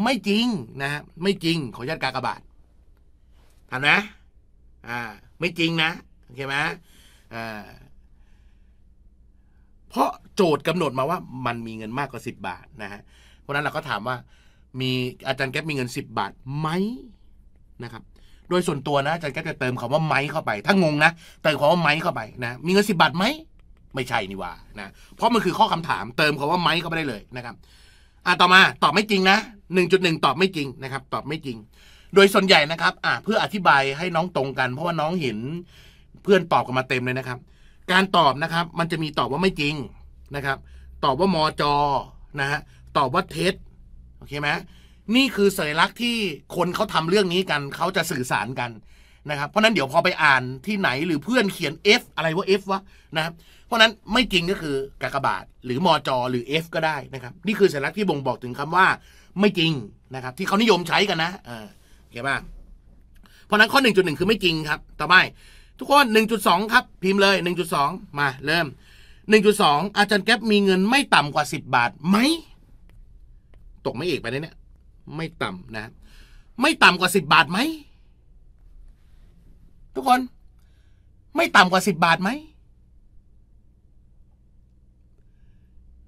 ไม่จริงนะฮะ ไม่จริงขอญาตกากบาททันนะอ่า ไม่จริงนะโอเคไหมอ่าเพราะโจทย์กำหนดมาว่า มันมีเงินมากกว่าสิบาทนะฮะ เพราะนั้นเราก็ถามว่า มีอาจารย์แก๊ปมีเงินสิบบาทไหมนะครับ โดยส่วนตัวนะอาจารย์แก๊ปจะเติมคำว่าไหมเข้าไป ถ้างงนะเติมคำว่าไหมเข้าไปนะ มีเงินิบบาทไหมไม่ใช่ นี่ว่านะ เพราะมันคือข้อคำถาม เติมคาว่าไม้เข้าไปได้เลยนะครับ อ่าต่อมาตอบไม่จริงนะ 1.1 ตอบไม่จริงนะครับ ตอบไม่จริง โดยส่วนใหญ่นะครับ อ่าเพื่ออธิบายให้น้องตรงกัน เพราะว่าน้องเห็น เพื่อนตอบกันมาเต็มเลยนะครับ การตอบนะครับ มันจะมีตอบว่าไม่จริงนะครับ ตอบว่ามอจอนะฮะ ตอบว่าเท็จโอเคไหมนี่คือสัญลักษณ์ที่คนเขาทำเรื่องนี้กัน เขาจะสื่อสารกันนะครับ เพราะนั้นเดี๋ยวพอไปอ่านที่ไหนหรือเพื่อนเขียน F อะไรว่า F วะนะครับราะนั้นไม่จริงก็คือกากบาท หรือมอจอหรือ F ก็ได้นะครับ นี่คือสัญลักษณ์ที่บ่งบอกถึงคำว่า ไม่จริงนะครับ ที่เขานิยมใช้กันนะเออเข้าป่ะเพราะนั้นข้อ 1.1 คือไม่จริงครับ ต่อไปทุกคน 1.2 ครับ พิมพ์เลย 1.2 มา เริ่ม 1.2 อาจารย์แก๊ปมีเงินไม่ต่ำกว่า 10 บาทไหมตกไม่เอกไปเนี่ยไม่ต่ำนะ ไม่ต่ำกว่า10บาทไหมทุกคนไม่ต่ำกว่า 10 บาทไหม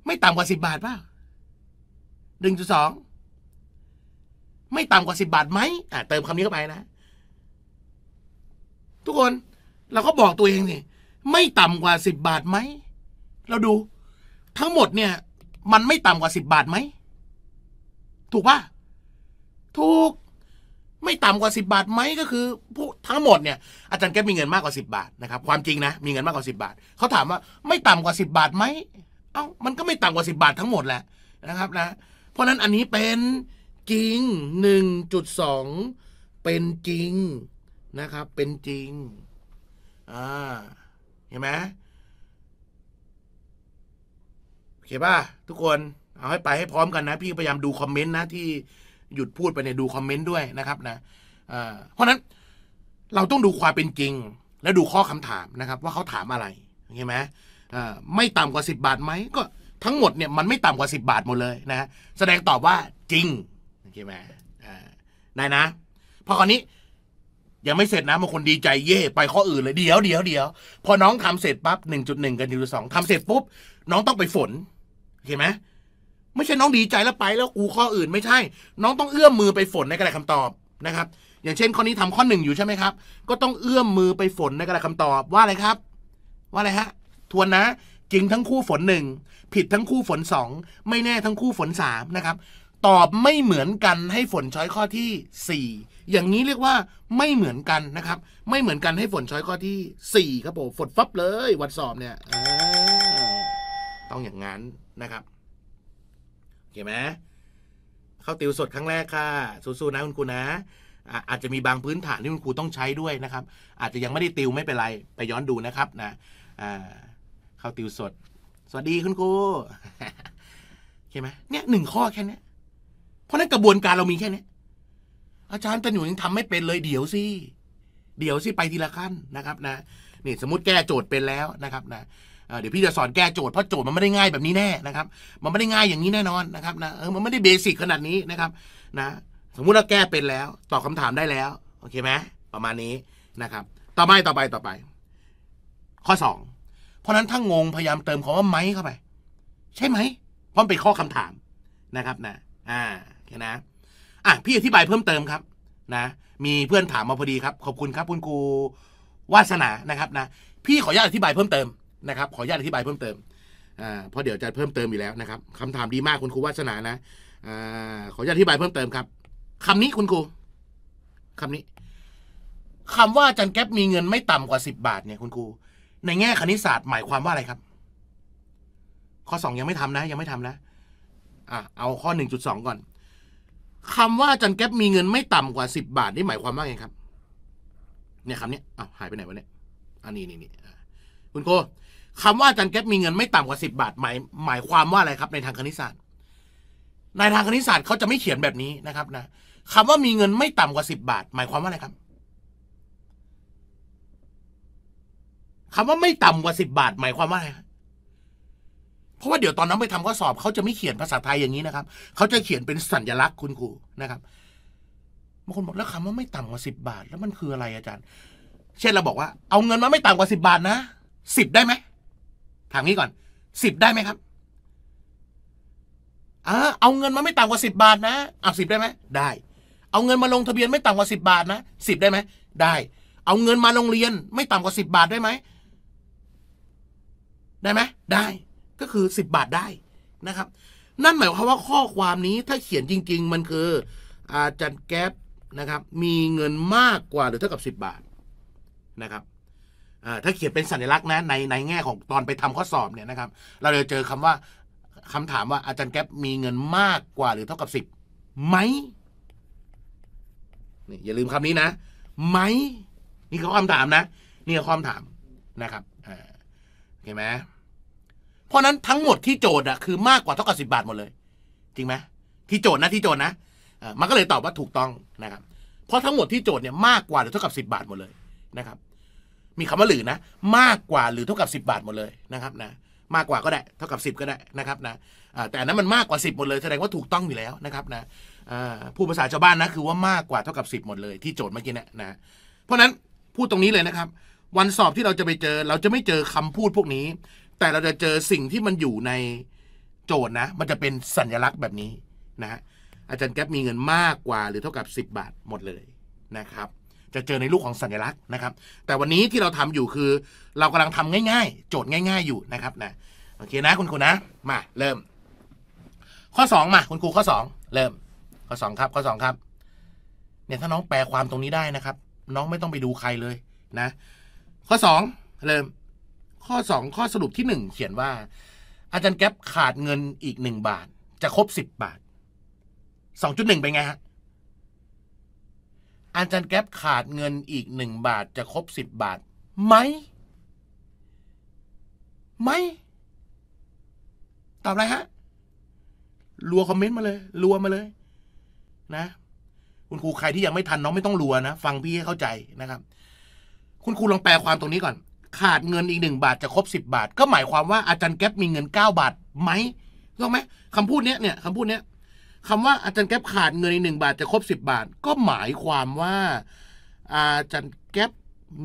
ไม่ต่ำกว่าสิบบาทป่ะหนึ่งจุดสอง ไม่ต่ำกว่าสิบบาทไหมอ่าเติมคำนี้เข้าไปนะ ทุกคน เราก็บอกตัวเองสิไม่ต่ำกว่าสิบบาทไหม เราดู ทั้งหมดเนี่ย มันไม่ต่ำกว่าสิบบาทไหมถูกปะถูก ไม่ต่ำกว่าสิบบาทไหมก็คือพวกทั้งหมดเนี่ยอาจารย์แกมีเงินมากกว่าสิบบาทนะครับ ความจริงนะ มีเงินมากกว่าสิบบาท เขาถามว่า ไม่ต่ำกว่าสิบบาทไหมเอ้ามันก็ไม่ต่ำกว่าสิบาททั้งหมดแหละนะครับนะเพราะฉะนั้นอันนี้เป็นจริงหนึ่งจุดสองเป็นจริงนะครับ เป็นจริงอ่าเห็นไหมโอเคป่ะทุกคนเอาให้ไปให้พร้อมกันนะ พี่พยายามดูคอมเมนต์นะที่หยุดพูดไปเนี่ยดูคอมเมนต์ด้วยนะครับนะเพราะนั้น เราต้องดูความเป็นจริง และดูข้อคำถามนะครับ ว่าเขาถามอะไรเห็นไหมไม่ต่ำกว่า 10 บาทไหมก็ทั้งหมดเนี่ยมันไม่ต่ำกว่า10 บาท หมดเลยนะแสดงตอบว่าจริงโอเคไหมไา้นะพอคราวนี้ ยังไม่เสร็จนะบางคนดีใจเย่ไปข้ออื่นเลยเดี๋ยวเดี๋ยวเดี๋ยวพอน้องทำเสร็จปั๊บหนึ่งจุดหนึ่งกับหนึ่งจสองทำเสร็จปุ๊บน้องต้องไปฝนโอเคไหมไม่ใช่น้องดีใจแล้วไปแล้วอูข้ออื่น ไม่ใช่ น้องต้องเอื้อมมือไปฝนในกระดาษคำตอบนะครับ อย่างเช่น ข้อนี้ทำข้อหนึ่งอยู่ใช่ไหมครับ ก็ต้องเอื้อมมือไปฝนในกระดาษคำตอบว่าอะไรครับ ว่าอะไรฮะทวนนะจริงทั้งคู่ฝนหนึ่งผิดทั้งคู่ฝนสองไม่แน่ทั้งคู่ฝนสามนะครับตอบไม่เหมือนกันให้ฝนช้อยข้อที่สี่อย่างนี้เรียกว่าไม่เหมือนกันนะครับ ไม่เหมือนกันให้ฝนช้อยข้อที่สี่ครับผมฝนฟับเลย วัดสอบเนี่ยต้องอย่างนั้นนะครับเห็นไหมเข้าติวสดครั้งแรกค่ะ สู้ๆนะคุณครูนะอาจจะมีบางพื้นฐานที่คุณครูต้องใช้ด้วยนะครับ อาจจะยังไม่ได้ติวไม่เป็นไร ไปย้อนดูนะครับนะอ่าข้าติวสด สวัสดี คุณครูใจไหมเนี่ยหนึ่งข้อแค่นี้เพราะนั้นกระบวนการเรามีแค่นี้อาจารย์ตันอยู่ยังทำไม่เป็นเลยเดี๋ยวสิเดี๋ยวสิไปทีละขั้นนะครับ นะนี่สมมติแก้โจทย์เป็นแล้วนะครับ นะเดี๋ยวพี่จะสอนแก้โจทย์เพราะโจทย์มันไม่ได้ง่ายแบบนี้แน่นะครับ มันไม่ได้ง่ายอย่างนี้แน่นอนนะครับนะเออมันไม่ได้เบสิกขนาดนี้นะครับ นะสมมุติเราแก้เป็นแล้วตอบคาถามได้แล้วโอเคไหมประมาณนี้นะครับ ต่อไปต่อไปต่อไป ข้อสองเพราะนั้นถ้างง พยายามเติมคำว่าไหมเข้าไป ใช่ไหมเพราะเป็นข้อคำถามนะครับ นะอ่าโอเคนะอ่ะพี่อธิบายเพิ่มเติมครับนะมีเพื่อนถามมาพอดีครับ ขอบคุณครับ คุณครูวาสนานะครับ นะ พี่ขออนุญาตอธิบายเพิ่มเติมนะครับขออนุญาตอธิบายเพิ่มเติมอ่าเพราะเดี๋ยวจะเพิ่มเติมอยู่แล้วนะครับคำถามดีมากคุณครูวาสนานะอ่าขออนุญาตอธิบายเพิ่มเติมครับคำนี้คุณครูคำนี้คำว่าจันแก๊ปมีเงินไม่ต่ำกว่าสิบบาทเนี่ยคุณครูในแง่คณิตศาสตร์หมายความว่าอะไรครับ ข้อสองยังไม่ทำนะ ยังไม่ทำนะอ่ะเอาข้อหนึ่งจุดสองก่อน คำว่าจันแก๊ปมีเงินไม่ต่ำกว่าสิบบาทนี่หมายความว่าไงครับเนี่ยคำนี้อ้าวหายไปไหนวะเนี่ยอันนี้นี่นี่คุณโกคำว่าจันแก๊ปมีเงินไม่ต่ำกว่าสิบบาทหมายหมายความว่าอะไรครับ ในทางคณิตศาสตร์ ในทางคณิตศาสตร์เขาจะไม่เขียนแบบนี้นะครับ นะคำว่ามีเงินไม่ต่ำกว่าสิบบาท หมายความว่าอะไรครับคำว่าไม่ต่ำกว่าสิบบาทหมายความว่าอะไร เพราะว่าเดี๋ยวตอนน้องไปทำข้อสอบเขาจะไม่เขียนภาษาไทยอย่างนี้นะครับ เขาจะเขียนเป็นสัญลักษณ์คุณครูนะครับ บางคนบอกแล้วคำว่าไม่ต่ำกว่าสิบบาท แล้วมันคืออะไรอาจารย์ เช่นเราบอกว่าเอาเงินมาไม่ต่ำกว่าสิบบาทนะสิบได้ไหมถามนี้ก่อน สิบได้ไหมครับอ่าเอาเงินมาไม่ต่ำกว่าสิบบาทนะเอาสิบได้ไหม ได้ เอาเงินมาลงทะเบียนไม่ต่ำกว่าสิบบาทนะสิบได้ไหม ได้ เอาเงินมาโรงเรียน ไม่ต่ำกว่าสิบบาทได้ไหมได้ไหมได้ก็คือสิบบาทได้นะครับ นั่นหมายความว่าข้อความนี้ถ้าเขียนจริงๆ มันคือ อาจารย์แก๊ปนะครับ มีเงินมากกว่าหรือเท่ากับสิบาทนะครับถ้าเขียนเป็นสัญลักษณ์นะในในแง่ของตอนไปทำข้อสอบเนี่ยนะครับ เราจะเจอคำว่าคำถามว่าอาจารย์แก๊ปมีเงินมากกว่าหรือเท่ากับสิบไหมนี่อย่าลืมคำนี้นะไหมนี่คือคำถามนะ นี่คือคำถามนะครับเห็นไหมเพราะนั้นทั้งหมดที่โจทย์อะคือมากกว่าเท่ากับสิบาทหมดเลย จริงไหมที่โจทย์นะที่โจทย์นะมันก็เลยตอบว่าถูกต้องนะครับ เพราะทั้งหมดที่โจทย์เนี่ยมากกว่าหรือเท่ากับสิบาทหมดเลยนะครับ มีคำว่าหรือนะ มากกว่าหรือเท่ากับสิบาทหมดเลยนะครับนะมากกว่าก็ได้เท่ากับสิบก็ได้นะครับนะแต่อันนั้นมันมากกว่าสิบหมดเลยแสดงว่าถูกต้องอยู่แล้วนะครับนะผู้ภาษาชาวบ้านนะคือว่ามากกว่าเท่ากับสิบหมดเลย ที่โจทย์เมื่อกี้นะนะเพราะนั้นพูดตรงนี้เลยนะครับ วันสอบที่เราจะไปเจอเราจะไม่เจอคำพูดพวกนี้แต่เราจะเจอสิ่งที่มันอยู่ในโจทย์นะ มันจะเป็นสัญลักษณ์แบบนี้นะะอาจารย์แก๊ปมีเงินมากกว่าหรือเท่ากับ 10 บาทหมดเลยนะครับ จะเจอในรูปของสัญลักษณ์นะครับ แต่วันนี้ที่เราทำอยู่คือ เรากำลังทำง่ายๆ โจทย์ง่ายๆอยู่นะครับ นะโอเคนะคุณครูนะมา เริ่ม ข้อ2มาคุณครูข้อ2เริ่ม ข้อ2ครับ ข้อ2ครับ เนี่ยถ้าน้องแปลความตรงนี้ได้นะครับ น้องไม่ต้องไปดูใครเลยนะ ข้อ2เริ่มข้อ 2 ข้อสรุปที่ 1เขียนว่า อาจารย์แก๊ปขาดเงินอีก 1 บาท จะครบ10 บาท 2.1 เป็นไงฮะอาจารย์แก๊ปขาดเงินอีก 1 บาท จะครบ10 บาทไหมไหมตอบอะไรฮะรัวคอมเมนต์มาเลยรัวมาเลย นะ คุณครูใครที่ยังไม่ทันน้องไม่ต้องรัวนะฟังพี่ให้เข้าใจนะครับ คุณครูลองแปลความตรงนี้ก่อนขาดเงินอีกหนึ่งบาทจะครบสิบาท ก็หมายความว่า อาจารย์แก๊ปมีเงินเก้าบาทไหมรู้ไหมคำพูดเนี้ยเนี่ยคำพูดเนี้ยคำว่าอาจารย์แก๊ปขาดเงินอีกหนึ่งบาทจะครบสิบาท ก็หมายความว่าอาจารย์แก๊ป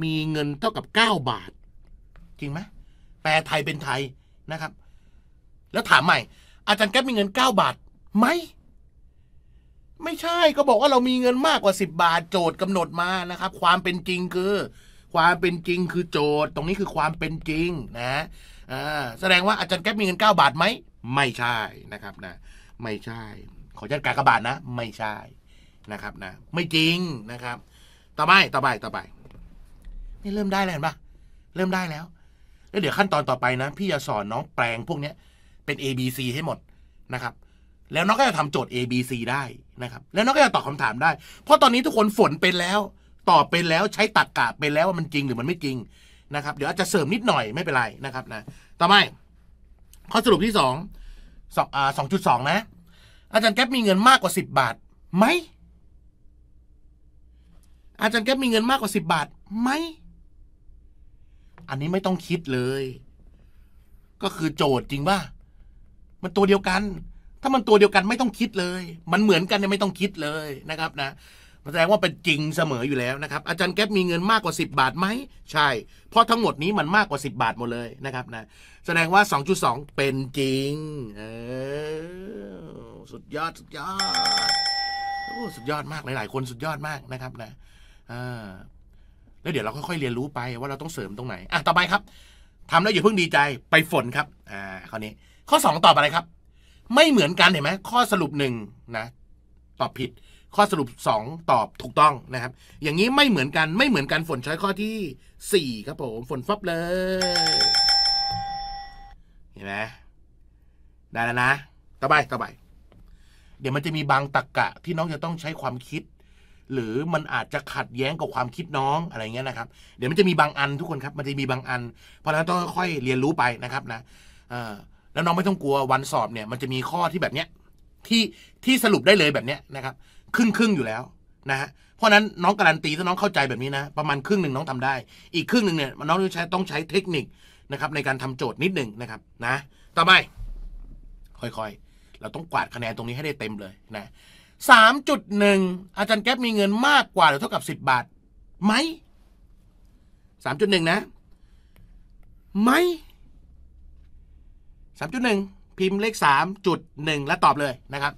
มีเงินเท่ากับเก้าบาท จริงไหม แปลไทยเป็นไทยนะครับ แล้วถามใหม่ อาจารย์แก๊ปมีเงินเก้าบาทไหม ไม่ใช่ก็บอกว่าเรามีเงินมากกว่า 10 บาทโจทย์กำหนดมานะครับ ความเป็นจริงคือความเป็นจริงคือโจทย์ ตรงนี้คือความเป็นจริงนะแสดงว่าอาจารย์แก๊ปมีเงิน 9 บาทไหมไม่ใช่นะครับนะไม่ใช่ ขอจัดการกระบาดนะ ไม่ใช่นะครับนะไม่จริงนะครับ ต่อไปต่อไปต่อไปนี่เริ่มได้แล้วเห็นปะเริ่มได้แล้วแล้ว เดี๋ยวขั้นตอนต่อไปนะพี่จะสอนน้องแปลงพวกเนี้ยเป็น A B C ให้หมดนะครับ แล้วน้องก็จะทำโจทย์ A B C ได้นะครับ แล้วน้องก็จะตอบคาถามได้ เพราะตอนนี้ทุกคนฝนเป็นแล้วตอบไปแล้วใช้ตักกะไปแล้วว่ามันจริงหรือมันไม่จริงนะครับเดี๋ยวอาจจะเสริมนิดหน่อยไม่เป็นไรนะครับ นะต่อไปข้อสรุปที่สองสองจุดสองนะ อาจารย์แก๊ปมีเงินมากกว่าสิบบาทไหมอาจารย์แก๊ปมีเงินมากกว่าสิบบาทไหมอันนี้ไม่ต้องคิดเลย ก็คือโจทย์จริงป่ะมันตัวเดียวกัน ถ้ามันตัวเดียวกันไม่ต้องคิดเลย มันเหมือนกันเนี่ยไม่ต้องคิดเลยนะครับ นะแสดงว่าเป็นจริงเสมออยู่แล้วนะครับ อาจารย์แก๊ปมีเงินมากกว่า 10 บาทไหมใช่เพราะทั้งหมดนี้มันมากกว่า 10 บาทหมดเลยนะครับนะแสดงว่า2.2เป็นจริงเออสุดยอดสุดยอดโอ้สุดยอดมากหลายๆคนสุดยอดมากนะครับนะอ่าแล้วเดี๋ยวเราค่อยๆเรียนรู้ไปว่าเราต้องเสริมตรงไหนอ่ะต่อไปครับทำแล้วอย่าเพิ่งดีใจไปฝนครับอ่าข้อนี้ข้อ2ตอบอะไรครับไม่เหมือนกันเห็นไหมข้อสรุปหนึ่งนะ ตอบผิดข้อสรุป 2 ตอบถูกต้องนะครับ อย่างนี้ไม่เหมือนกันไม่เหมือนกันฝนใช้ข้อที่ 4 ครับผมฝนฟับเลยเห็นไหมได้แล้วนะ ต่อไปต่อไป เดี๋ยวมันจะมีบางตรกกะที่น้องจะต้องใช้ความคิดหรือมันอาจจะขัดแย้งกับความคิดน้องอะไรเงี้ยนะครับเดี๋ยวมันจะมีบางอันทุกคนครับ มันจะมีบางอัน เพราะฉะนั้นต้องค่อยเรียนรู้ไปนะครับนะแล้วน้องไม่ต้องกลัววันสอบเนี่ยมันจะมีข้อที่แบบเนี้ยที่ที่สรุปได้เลยแบบเนี้ยนะครับครึ่งครึ่งอยู่แล้วนะฮะ เพราะนั้นน้องการันตีถ้าน้องเข้าใจแบบนี้นะประมาณครึ่งหนึ่งน้องทำได้ อีกครึ่งหนึ่งเนี่ยน้องต้องใช้ต้องใช้เทคนิคนะครับ ในการทำโจทย์นิดหนึ่งนะครับนะ ต่อไป ค่อย ๆ เราต้องกวาดคะแนนตรงนี้ให้ได้เต็มเลยนะสามจุดหนึ่งอาจารย์แก๊ปมีเงินมากกว่า หรือเท่ากับสิบบาทไหมสามจุดหนึ่งนะไหมสามจุดหนึ่งพิมพ์เลขสามจุดหนึ่งแล้วตอบเลยนะครับ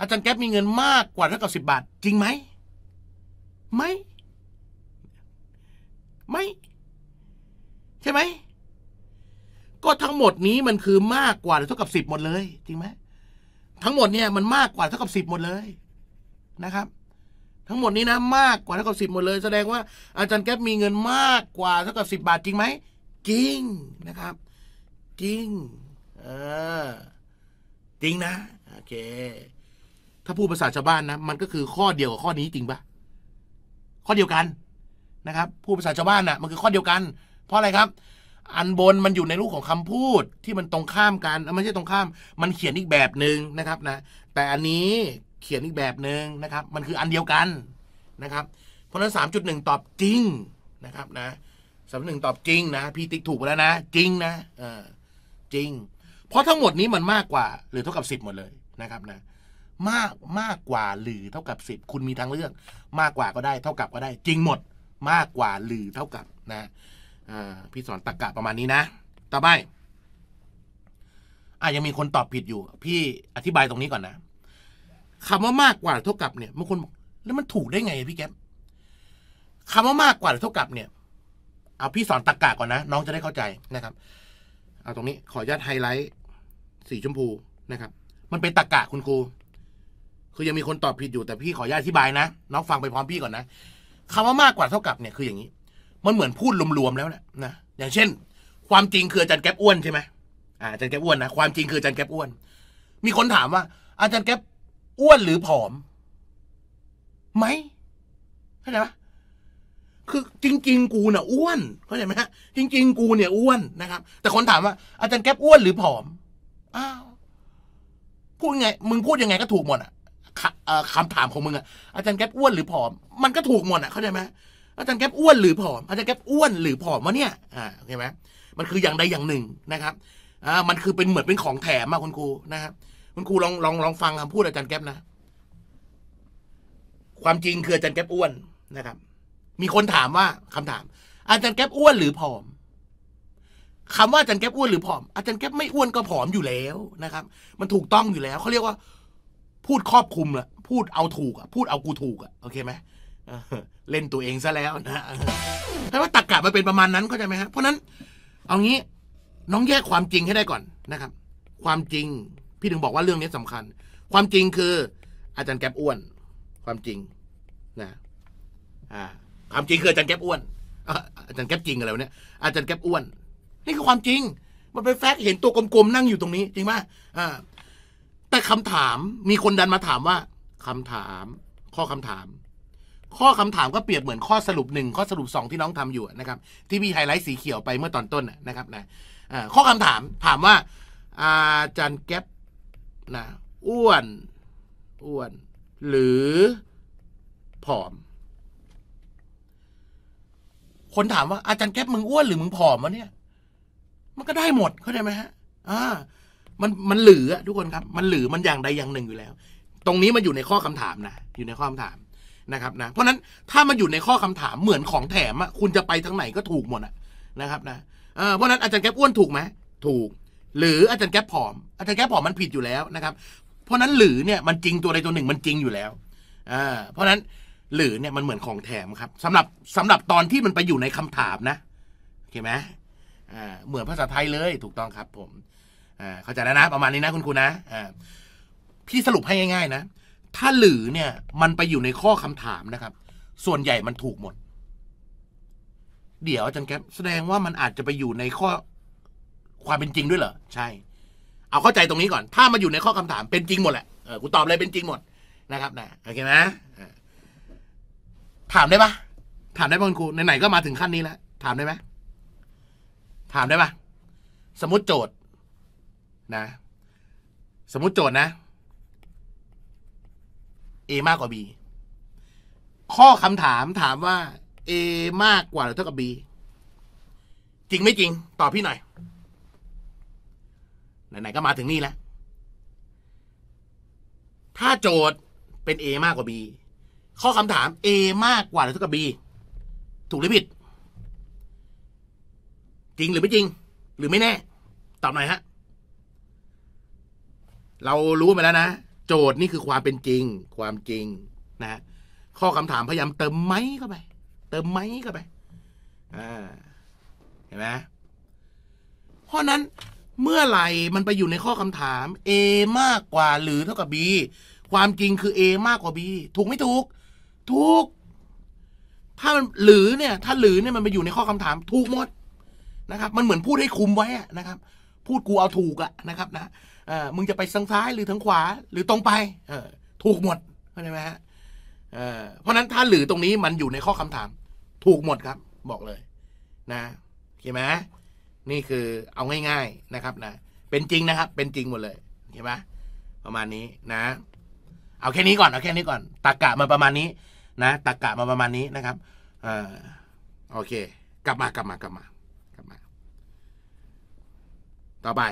อาจารย์แก๊ปมีเงินมากกว่าเท่ากับสิบบาท จริงไหมไม่ ไม่ ใช่ไหมก็ทั้งหมดนี้มันคือมากกว่าหรือเท่ากับสิบหมดเลยจริงไหมทั้งหมดเนี่ยมันมากกว่าเท่ากับสิบหมดเลย นะครับ ทั้งหมดนี้นะมากกว่าเท่ากับสิบหมดเลยแสดงว่าอาจารย์แก๊ปมีเงินมากกว่า เท่ากับสิบบาท จริงไหมจริงนะครับ จริงเออจริงนะโอเคถ้าพูดภาษาชาวบ้านนะมันก็คือข้อเดียวกับข้อนี้จริงปะข้อเดียวกันนะครับพูดภาษาชาวบ้านนะ่ะมันคือข้อเดียวกัน เพราะอะไรครับ อันบนมันอยู่ในรูปของคำพูดที่มันตรงข้ามกันไม่ใช่ตรงข้าม มันเขียนอีกแบบหนึ่งนะครับนะแต่อันนี้เขียนอีกแบบหนึ่งนะครับ มันคืออันเดียวกันนะครับเพราะฉะนั้นสามจุดหนึ่งตอบจริงนะครับ นะสามหนึ่งตอบจริงนะพี่ติ๊กถูกไปแล้วนะจริงนะเออจริง เพราะทั้งหมดนี้มันมากกว่า หรือเท่ากับสิบหมดเลยนะครับนะมากมากกว่าหรือเท่ากับสิบคุณมีทางเลือก มากกว่าก็ได้ เท่ากับก็ได้ จริงหมดมากกว่าหรือเท่ากับนะพี่สอนตะกกะประมาณนี้นะต่อไปอาจจะมีคนตอบผิดอยู่พี่อธิบายตรงนี้ก่อนนะ คำว่ามากกว่าเท่ากับ เนี่ยบางคนบอกแล้วมันถูกได้ไงพี่แก๊ปคำว่ามากกว่าเท่ากับ เนี่ย เอาพี่สอนตะกกะก่อนนะน้องจะได้เข้าใจนะครับ เอาตรงนี้ ขออนุญาตไฮไลท์สีชมพูนะครับ มันเป็นตะกกะคุณครูคือ ยังมีคนตอบผิดอยู่แต่พี่ขออนุญาตอธิบายนะน้องฟังไปพร้อมพี่ก่อนนะคำว่ามากกว่าเท่ากับ เนี่ย คืออย่างนี้ มันเหมือนพูดรวม ๆ แล้วแหละนะอย่างเช่น ความจริงคืออาจารย์แก๊ปอ้วนใช่ไหมอ่าอาจารย์แก๊ปอ้วนนะความจริงคืออาจารย์แก๊ปอ้วน มีคนถามว่า อาจารย์แก๊ปอ้วนหรือผอมไหมเข้าใจไหมคือ จริงๆกูเนี่ยอ้วนเข้าใจไหมฮะจริงๆกูเนี่ยอ้วนนะครับแต่คนถามว่า อาจารย์แก๊ปอ้วนหรือผอมอ้าวพูดไงมึงพูดยังไง ก็ถูกหมดอ่ะคำถามของมึงอะอาจารย์แก๊ปอ้วนหรือผอมมันก็ถูกหมดอะเข้าใจไหมอาจารย์แก๊ปอ้วนหรือผอม อาจารย์แก๊ปอ้วนหรือผอมวะเนี่ยอ่าเข้าใจไหมมันคืออย่างใดอย่างหนึ่งนะครับอ่ามันคือเป็นเหมือนเป็นของแถมมาคุณครูนะครับคุณครูลองลองลองฟังคำพูดอาจารย์แก๊ปนะ ความจริงคืออาจารย์แก๊ปอ้วนนะครับ มีคนถามว่าคำถาม อาจารย์แก๊ปอ้วนหรือผอม คำว่าอาจารย์แก๊ปอ้วนหรือผอมอาจารย์แก๊ปไม่อ้วนก็ผอมอยู่แล้วนะครับ มันถูกต้องอยู่แล้วเขาเรียกว่าพูดครอบคุมละพูดเอาถูกอ่ะพูดเอากูถูกอ่ะโอเคไหมเล่นตัวเองซะแล้วนะแต่ว่าตักกะมันเป็นประมาณนั้นเข้าใจไหมฮะเพราะนั้นเอางี้น้องแยกความจริงให้ได้ก่อนนะครับ ความจริง พี่ถึงบอกว่าเรื่องนี้สำคัญ ความจริงคือ อาจารย์แก๊บอ้วน ความจริงนะอ่าความจริงคืออาจารย์แก๊บอ้วนอาจารย์แก๊บจริงอะไรเนี่ยอาจารย์แก๊บอ้วน นี่คือความจริงมันเป็นแฟกต์เห็นตัวกลมๆนั่งอยู่ตรงนี้ จริงป่ะอ่าแต่คำถามมีคนดันมาถามว่าคำถาม ข้อคำถาม ข้อคำถามก็เปรียบเหมือน ข้อสรุปหนึ่งข้อสรุปสองที่น้องทำอยู่นะครับ ที่มีไฮไลท์สีเขียวไปเมื่อตอนต้นนะครับ นะข้อคำถามถามว่าอาจารย์แก๊ปนะอ้วน อ้วน หรือ ผอม คนถามว่าอาจารย์แก๊ปมึงอ้วนหรือมึงผอมวะเนี่ยมันก็ได้หมดเข้าใจไหมฮะ อ่ามันมันหลือทุกคนครับมันหลือมันอย่างใดอย่างหนึ่งอยู่แล้ว ตรงนี้มันอยู่ในข้อคำถามนะอยู่ในข้อคำถามนะครับ นะเพราะนั้นถ้ามันอยู่ในข้อคำถามเหมือนของแถมอะคุณจะไปทางไหนก็ถูกหมดอะนะครับนะเพราะนั้นอาจารย์แก๊ปอ้วน ถูกไหมถูก หรืออาจารย์แก๊ปผอม อาจารย์แก๊ปผอมมันผิดอยู่แล้วนะครับ เพราะนั้นหรือเนี่ยมันจริงตัวใดตัวหนึ่งมันจริงอยู่แล้วอ่าเพราะนั้นหรือเนี่ยมันเหมือนของแถมครับ สำหรับสำหรับตอนที่มันไปอยู่ในคำถามนะโอเคไหมอ่าเหมือนภาษาไทยเลยถูกต้องครับ ผมเข้าใจแล้วนะ ประมาณนี้นะ คุณครูนะพี่สรุปให้ง่ายๆนะถ้าหรือเนี่ย มันไปอยู่ในข้อคำถามนะครับ ส่วนใหญ่มันถูกหมด เดี๋ยวอาจารย์แก๊ปแสดงว่ามันอาจจะไปอยู่ในข้อความเป็นจริงด้วยเหรอใช่ เอาเข้าใจตรงนี้ก่อน ถ้ามาอยู่ในข้อคำถามเป็นจริงหมดแหละเออกูตอบเลยเป็นจริงหมดนะครับนะโอเคนะถามได้ปะถามได้ป่ะคุณครูไหนๆก็มาถึงขั้นนี้แล้วถามได้ไหมถามได้ปะสมมติโจทย์นะสมมติโจทย์นะ a มากกว่า b ข้อคำถามถามว่า a มากกว่า หรือเท่ากับ b จริงไม่จริงตอบพี่หน่อย ไหน ๆ ก็มาถึงนี่แล้ว ถ้าโจทย์เป็น a มากกว่า b ข้อคำถาม a มากกว่าหรือเท่ากับ b ถูกหรือผิดจริงหรือไม่จริง หรือไม่แน่ตอบหน่อยฮะเรารู้มาแล้วนะโจทย์นี่คือความเป็นจริง ความจริง นะ ข้อคำถามพยายามเติมไหมเข้าไปเติมไหมเข้าไปเห็นไหมเพราะนั้นเมื่อไหร่ มันไปอยู่ในข้อคำถาม A มากกว่า หรือเท่ากับ B ความจริงคือ A มากกว่า B ถูกไม่ถูกถูกถ้ามันหรือเนี่ย ถ้าหรือเนี่ยมันไปอยู่ในข้อคำถาม ถูกหมดนะครับ มันเหมือนพูดให้คุมไว้นะครับพูดกูเอาถูกอะนะครับนะเออมึงจะไปทางซ้ายหรือทางขวา หรือตรงไปเออถูกหมดเข้าใจไหมฮะเออเพราะนั้นถ้าหรือตรงนี้มันอยู่ในข้อคำถาม ถูกหมดครับบอกเลย นะเข้าใจไหมนี่คือเอาง่ายๆนะครับนะเป็นจริงนะครับ เป็นจริงหมดเลยเข้าใจไหมประมาณนี้นะ เอาแค่นี้ก่อนเอาแค่นี้ก่อนตากะมาประมาณนี้ นะตากะมาประมาณนี้นะครับเออโอเค กลับมากลับมากลับมาต่อไป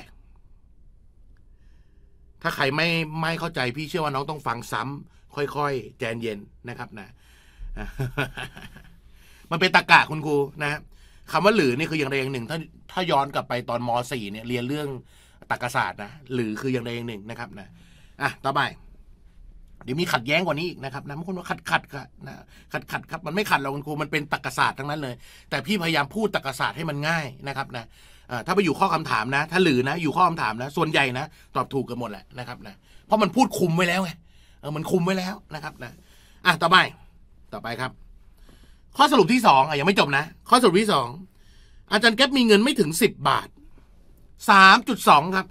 ถ้าใครไม่ไม่เข้าใจ พี่เชื่อว่าน้องต้องฟังซ้ำค่อยๆแจนเย็นนะครับ นะมันเป็นตะกะคุณครูนะคำว่าหรือนี่คืออย่างใดอย่างหนึ่ง ถ้า ถ้าย้อนกลับไปตอนมสี่เนี่ย เรียนเรื่องตรรกศาสตร์นะหรือคืออย่างใดอย่างหนึ่งนะครับ นะอ่ะต่อไปเดี๋ยวมีขัดแย้งกว่านี้อีกนะครับ นะบางคนว่าขัดขัดครับนะขัดขัดครับ มันไม่ขัดหรอกคุณครูมันเป็นตรรกศาสตร์ทั้งนั้นเลย แต่พี่พยายามพูดตรรกศาสตร์ให้มันง่ายนะครับ นะถ้าไปอยู่ข้อคำถามนะ ถ้าหรือนะอยู่ข้อคำถามนะ ส่วนใหญ่นะตอบถูกกันหมดแหละนะครับนะเพราะมันพูดคุมไว้แล้วไงเออมันคุมไว้แล้วนะครับ นะอ่ะต่อไปต่อไปครับ ข้อสรุปที่สองอ่ะยังไม่จบนะ ข้อสรุปที่สองอาจารย์แก๊ปมีเงินไม่ถึงสิบบาทสามจุดสองครับ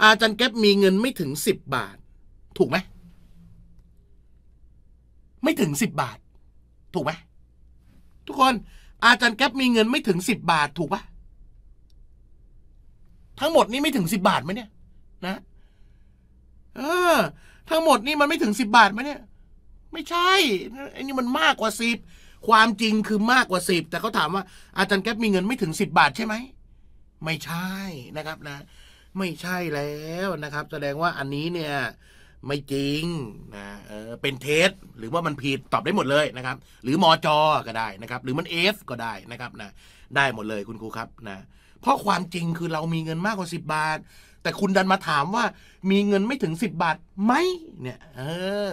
อาจารย์แก๊ปมีเงินไม่ถึงสิบบาท ถูกไหม ไม่ถึงสิบบาท ถูกไหมทุกคน อาจารย์แก๊ปมีเงินไม่ถึงสิบบาทถูกปะทั้งหมดนี่ไม่ถึงสิบบาทไหมเนี่ยนะเออ ทั้งหมดนี่มันไม่ถึงสิบบาทไหมเนี่ยไม่ใช่ไอ้นนี่มันมากกว่าสิบความจริงคือมากกว่าสิบแต่เขาถามว่า อาจารย์แก๊ปมีเงินไม่ถึงสิบบาทใช่ไหมไม่ใช่นะครับนะ ไม่ใช่แล้วนะครับ แสดงว่าอันนี้เนี่ย ไม่จริงนะเออเป็นเทสหรือว่ามันผิดตอบได้หมดเลยนะครับ หรือมอจอก็ได้นะครับ หรือมันเอฟก็ได้นะครับนะได้หมดเลยคุณครูครับนะเพราะความจริงคือเรามีเงินมากกว่าสิบาท แต่คุณดันมาถามว่า มีเงินไม่ถึงสิบบาทไหมเนี่ย เออ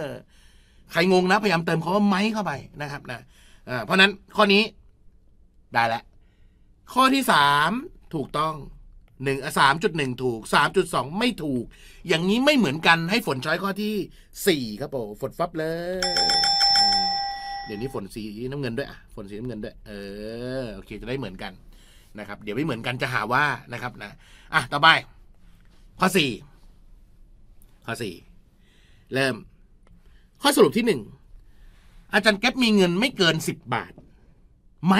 ใครงงนะพยายามเติมคาว่าไหมเข้าไปนะครับ นะเพราะนั้นข้อนี้ ได้แล้วข้อที่สามถูกต้องหนึ่งสามจุดหนึ่งถูกสามจุดสองไม่ถูก อย่างนี้ไม่เหมือนกันให้ฝนช้อยข้อที่สี่ครับผมฝนฟับเลย เดี๋ยวนี้ฝนสีน้ำเงินด้วยอ่ะฝนสีน้ำเงินด้วยเออโอเคจะได้เหมือนกันนะครับเดี๋ยวไม่เหมือนกันจะหาว่านะครับนะ อ่ะ ต่อไป ข้อสี่ข้อสี่เริ่ม ข้อสรุปที่หนึ่งอาจารย์แก๊ปมีเงินไม่เกินสิบบาทไหม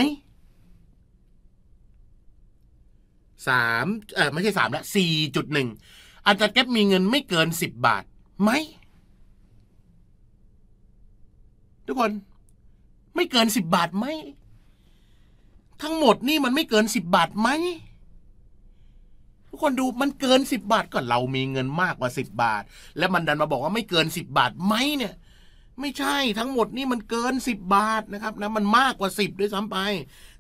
สามเออไม่ใช่สามละสี่จุดหนึ่งอาจารย์แก๊ปมีเงินไม่เกินสิบบาทไหมทุกคนไม่เกินสิบบาทไหมทั้งหมดนี่มันไม่เกินสิบบาทไหม ทุกคนดูมันเกินสิบบาทก็เรามีเงินมากกว่าสิบบาท และมันดันมาบอกว่าไม่เกินสิบบาทไหมเนี่ยไม่ใช่ทั้งหมดนี่มันเกินสิบบาทนะครับนะมันมากกว่าสิบด้วยซ้ำไป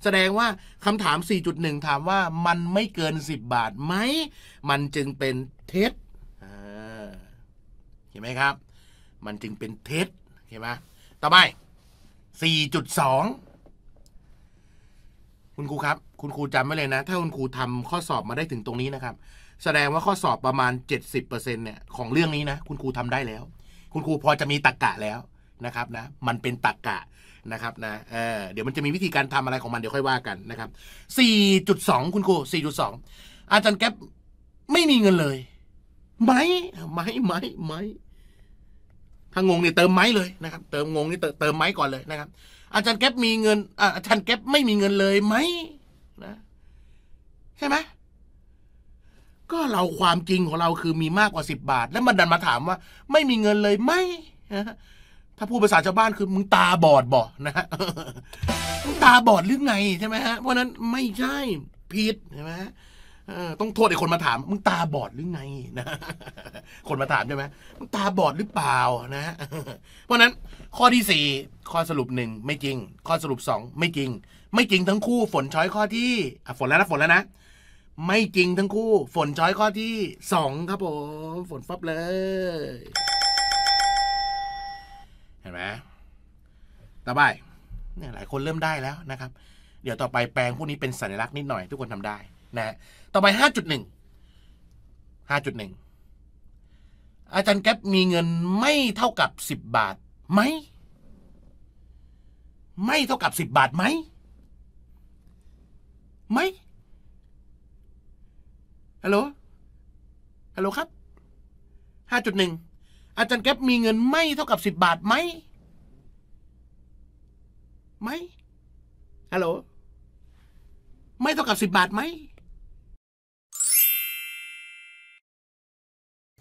แสดงว่าคำถาม 4.1 ถามว่ามันไม่เกินสิบบาทไหมมันจึงเป็นเท็จเห็นไหมครับ มันจึงเป็นเท็จเห็นไหมต่อไป 4.2คุณครูครับ คุณครูจำไว้เลยนะ ถ้าคุณครูทำข้อสอบมาได้ถึงตรงนี้นะครับ แสดงว่าข้อสอบประมาณ 70%เนี่ยของเรื่องนี้นะ คุณครูทำได้แล้ว คุณครูพอจะมีตรกกะแล้วนะครับนะ มันเป็นตรกกะนะครับนะเเดี๋ยวมันจะมีวิธีการทำอะไรของมันเดี๋ยวค่อยว่ากันนะครับ4.2คุณครู 4.2 อาจารย์แก๊ปไม่มีเงินเลยไหมไหมไหมไหมถ้างงเนี่ยเติมไหมเลยนะครับ เติมงงนี่เติมไหมก่อนเลยนะครับอาจารย์แก๊ปมีเงิน อาจารย์แก๊ปไม่มีเงินเลยไหมนะใช่ไหมก็เราความจริงของเราคือมีมากกว่าสิบบาท แล้วมันดันมาถามว่า ไม่มีเงินเลยไหมถ้าพูดภาษาชาวบ้านคือมึงตาบอดบ่นะฮะมึงตาบอดหรือไงใช่ไหมฮะเพราะนั้นไม่ใช่ ผิดใช่ไหมต้องโทษไอ้คนมาถามมึงตาบอดหรือไงนะ คนมาถามใช่ไหมมึงตาบอดหรือเปล่านะ เพราะนั้นข้อที่สี่ข้อสรุปหนึ่งไม่จริง ข้อสรุปสองไม่จริง ไม่จริงทั้งคู่ ฝนช้อยข้อที่ฝนแล้วนะฝนแล้วนะไม่จริงทั้งคู่ ฝนช้อยข้อที่สองครับผมฝนฟับเลย เห็นไหมต่อไปเนี่ยหลายคนเริ่มได้แล้วนะครับ เดี๋ยวต่อไปแปลงพวกนี้เป็นสัญลักษณ์นิดหน่อยทุกคนทำได้ นะต่อไปห้าจุดหนึ่งห้าจุดหนึ่งอาจารย์แก๊ปมีเงินไม่เท่ากับสิบบาทไหมไม่เท่ากับสิบบาทไหมไหมฮัลโหลฮัลโหลครับห้าจุดหนึ่งอาจารย์แก๊ปมีเงิน ไม่เท่ากับสิบบาทไหมไหมฮัลโหลไม่เท่ากับสิบบาทไหม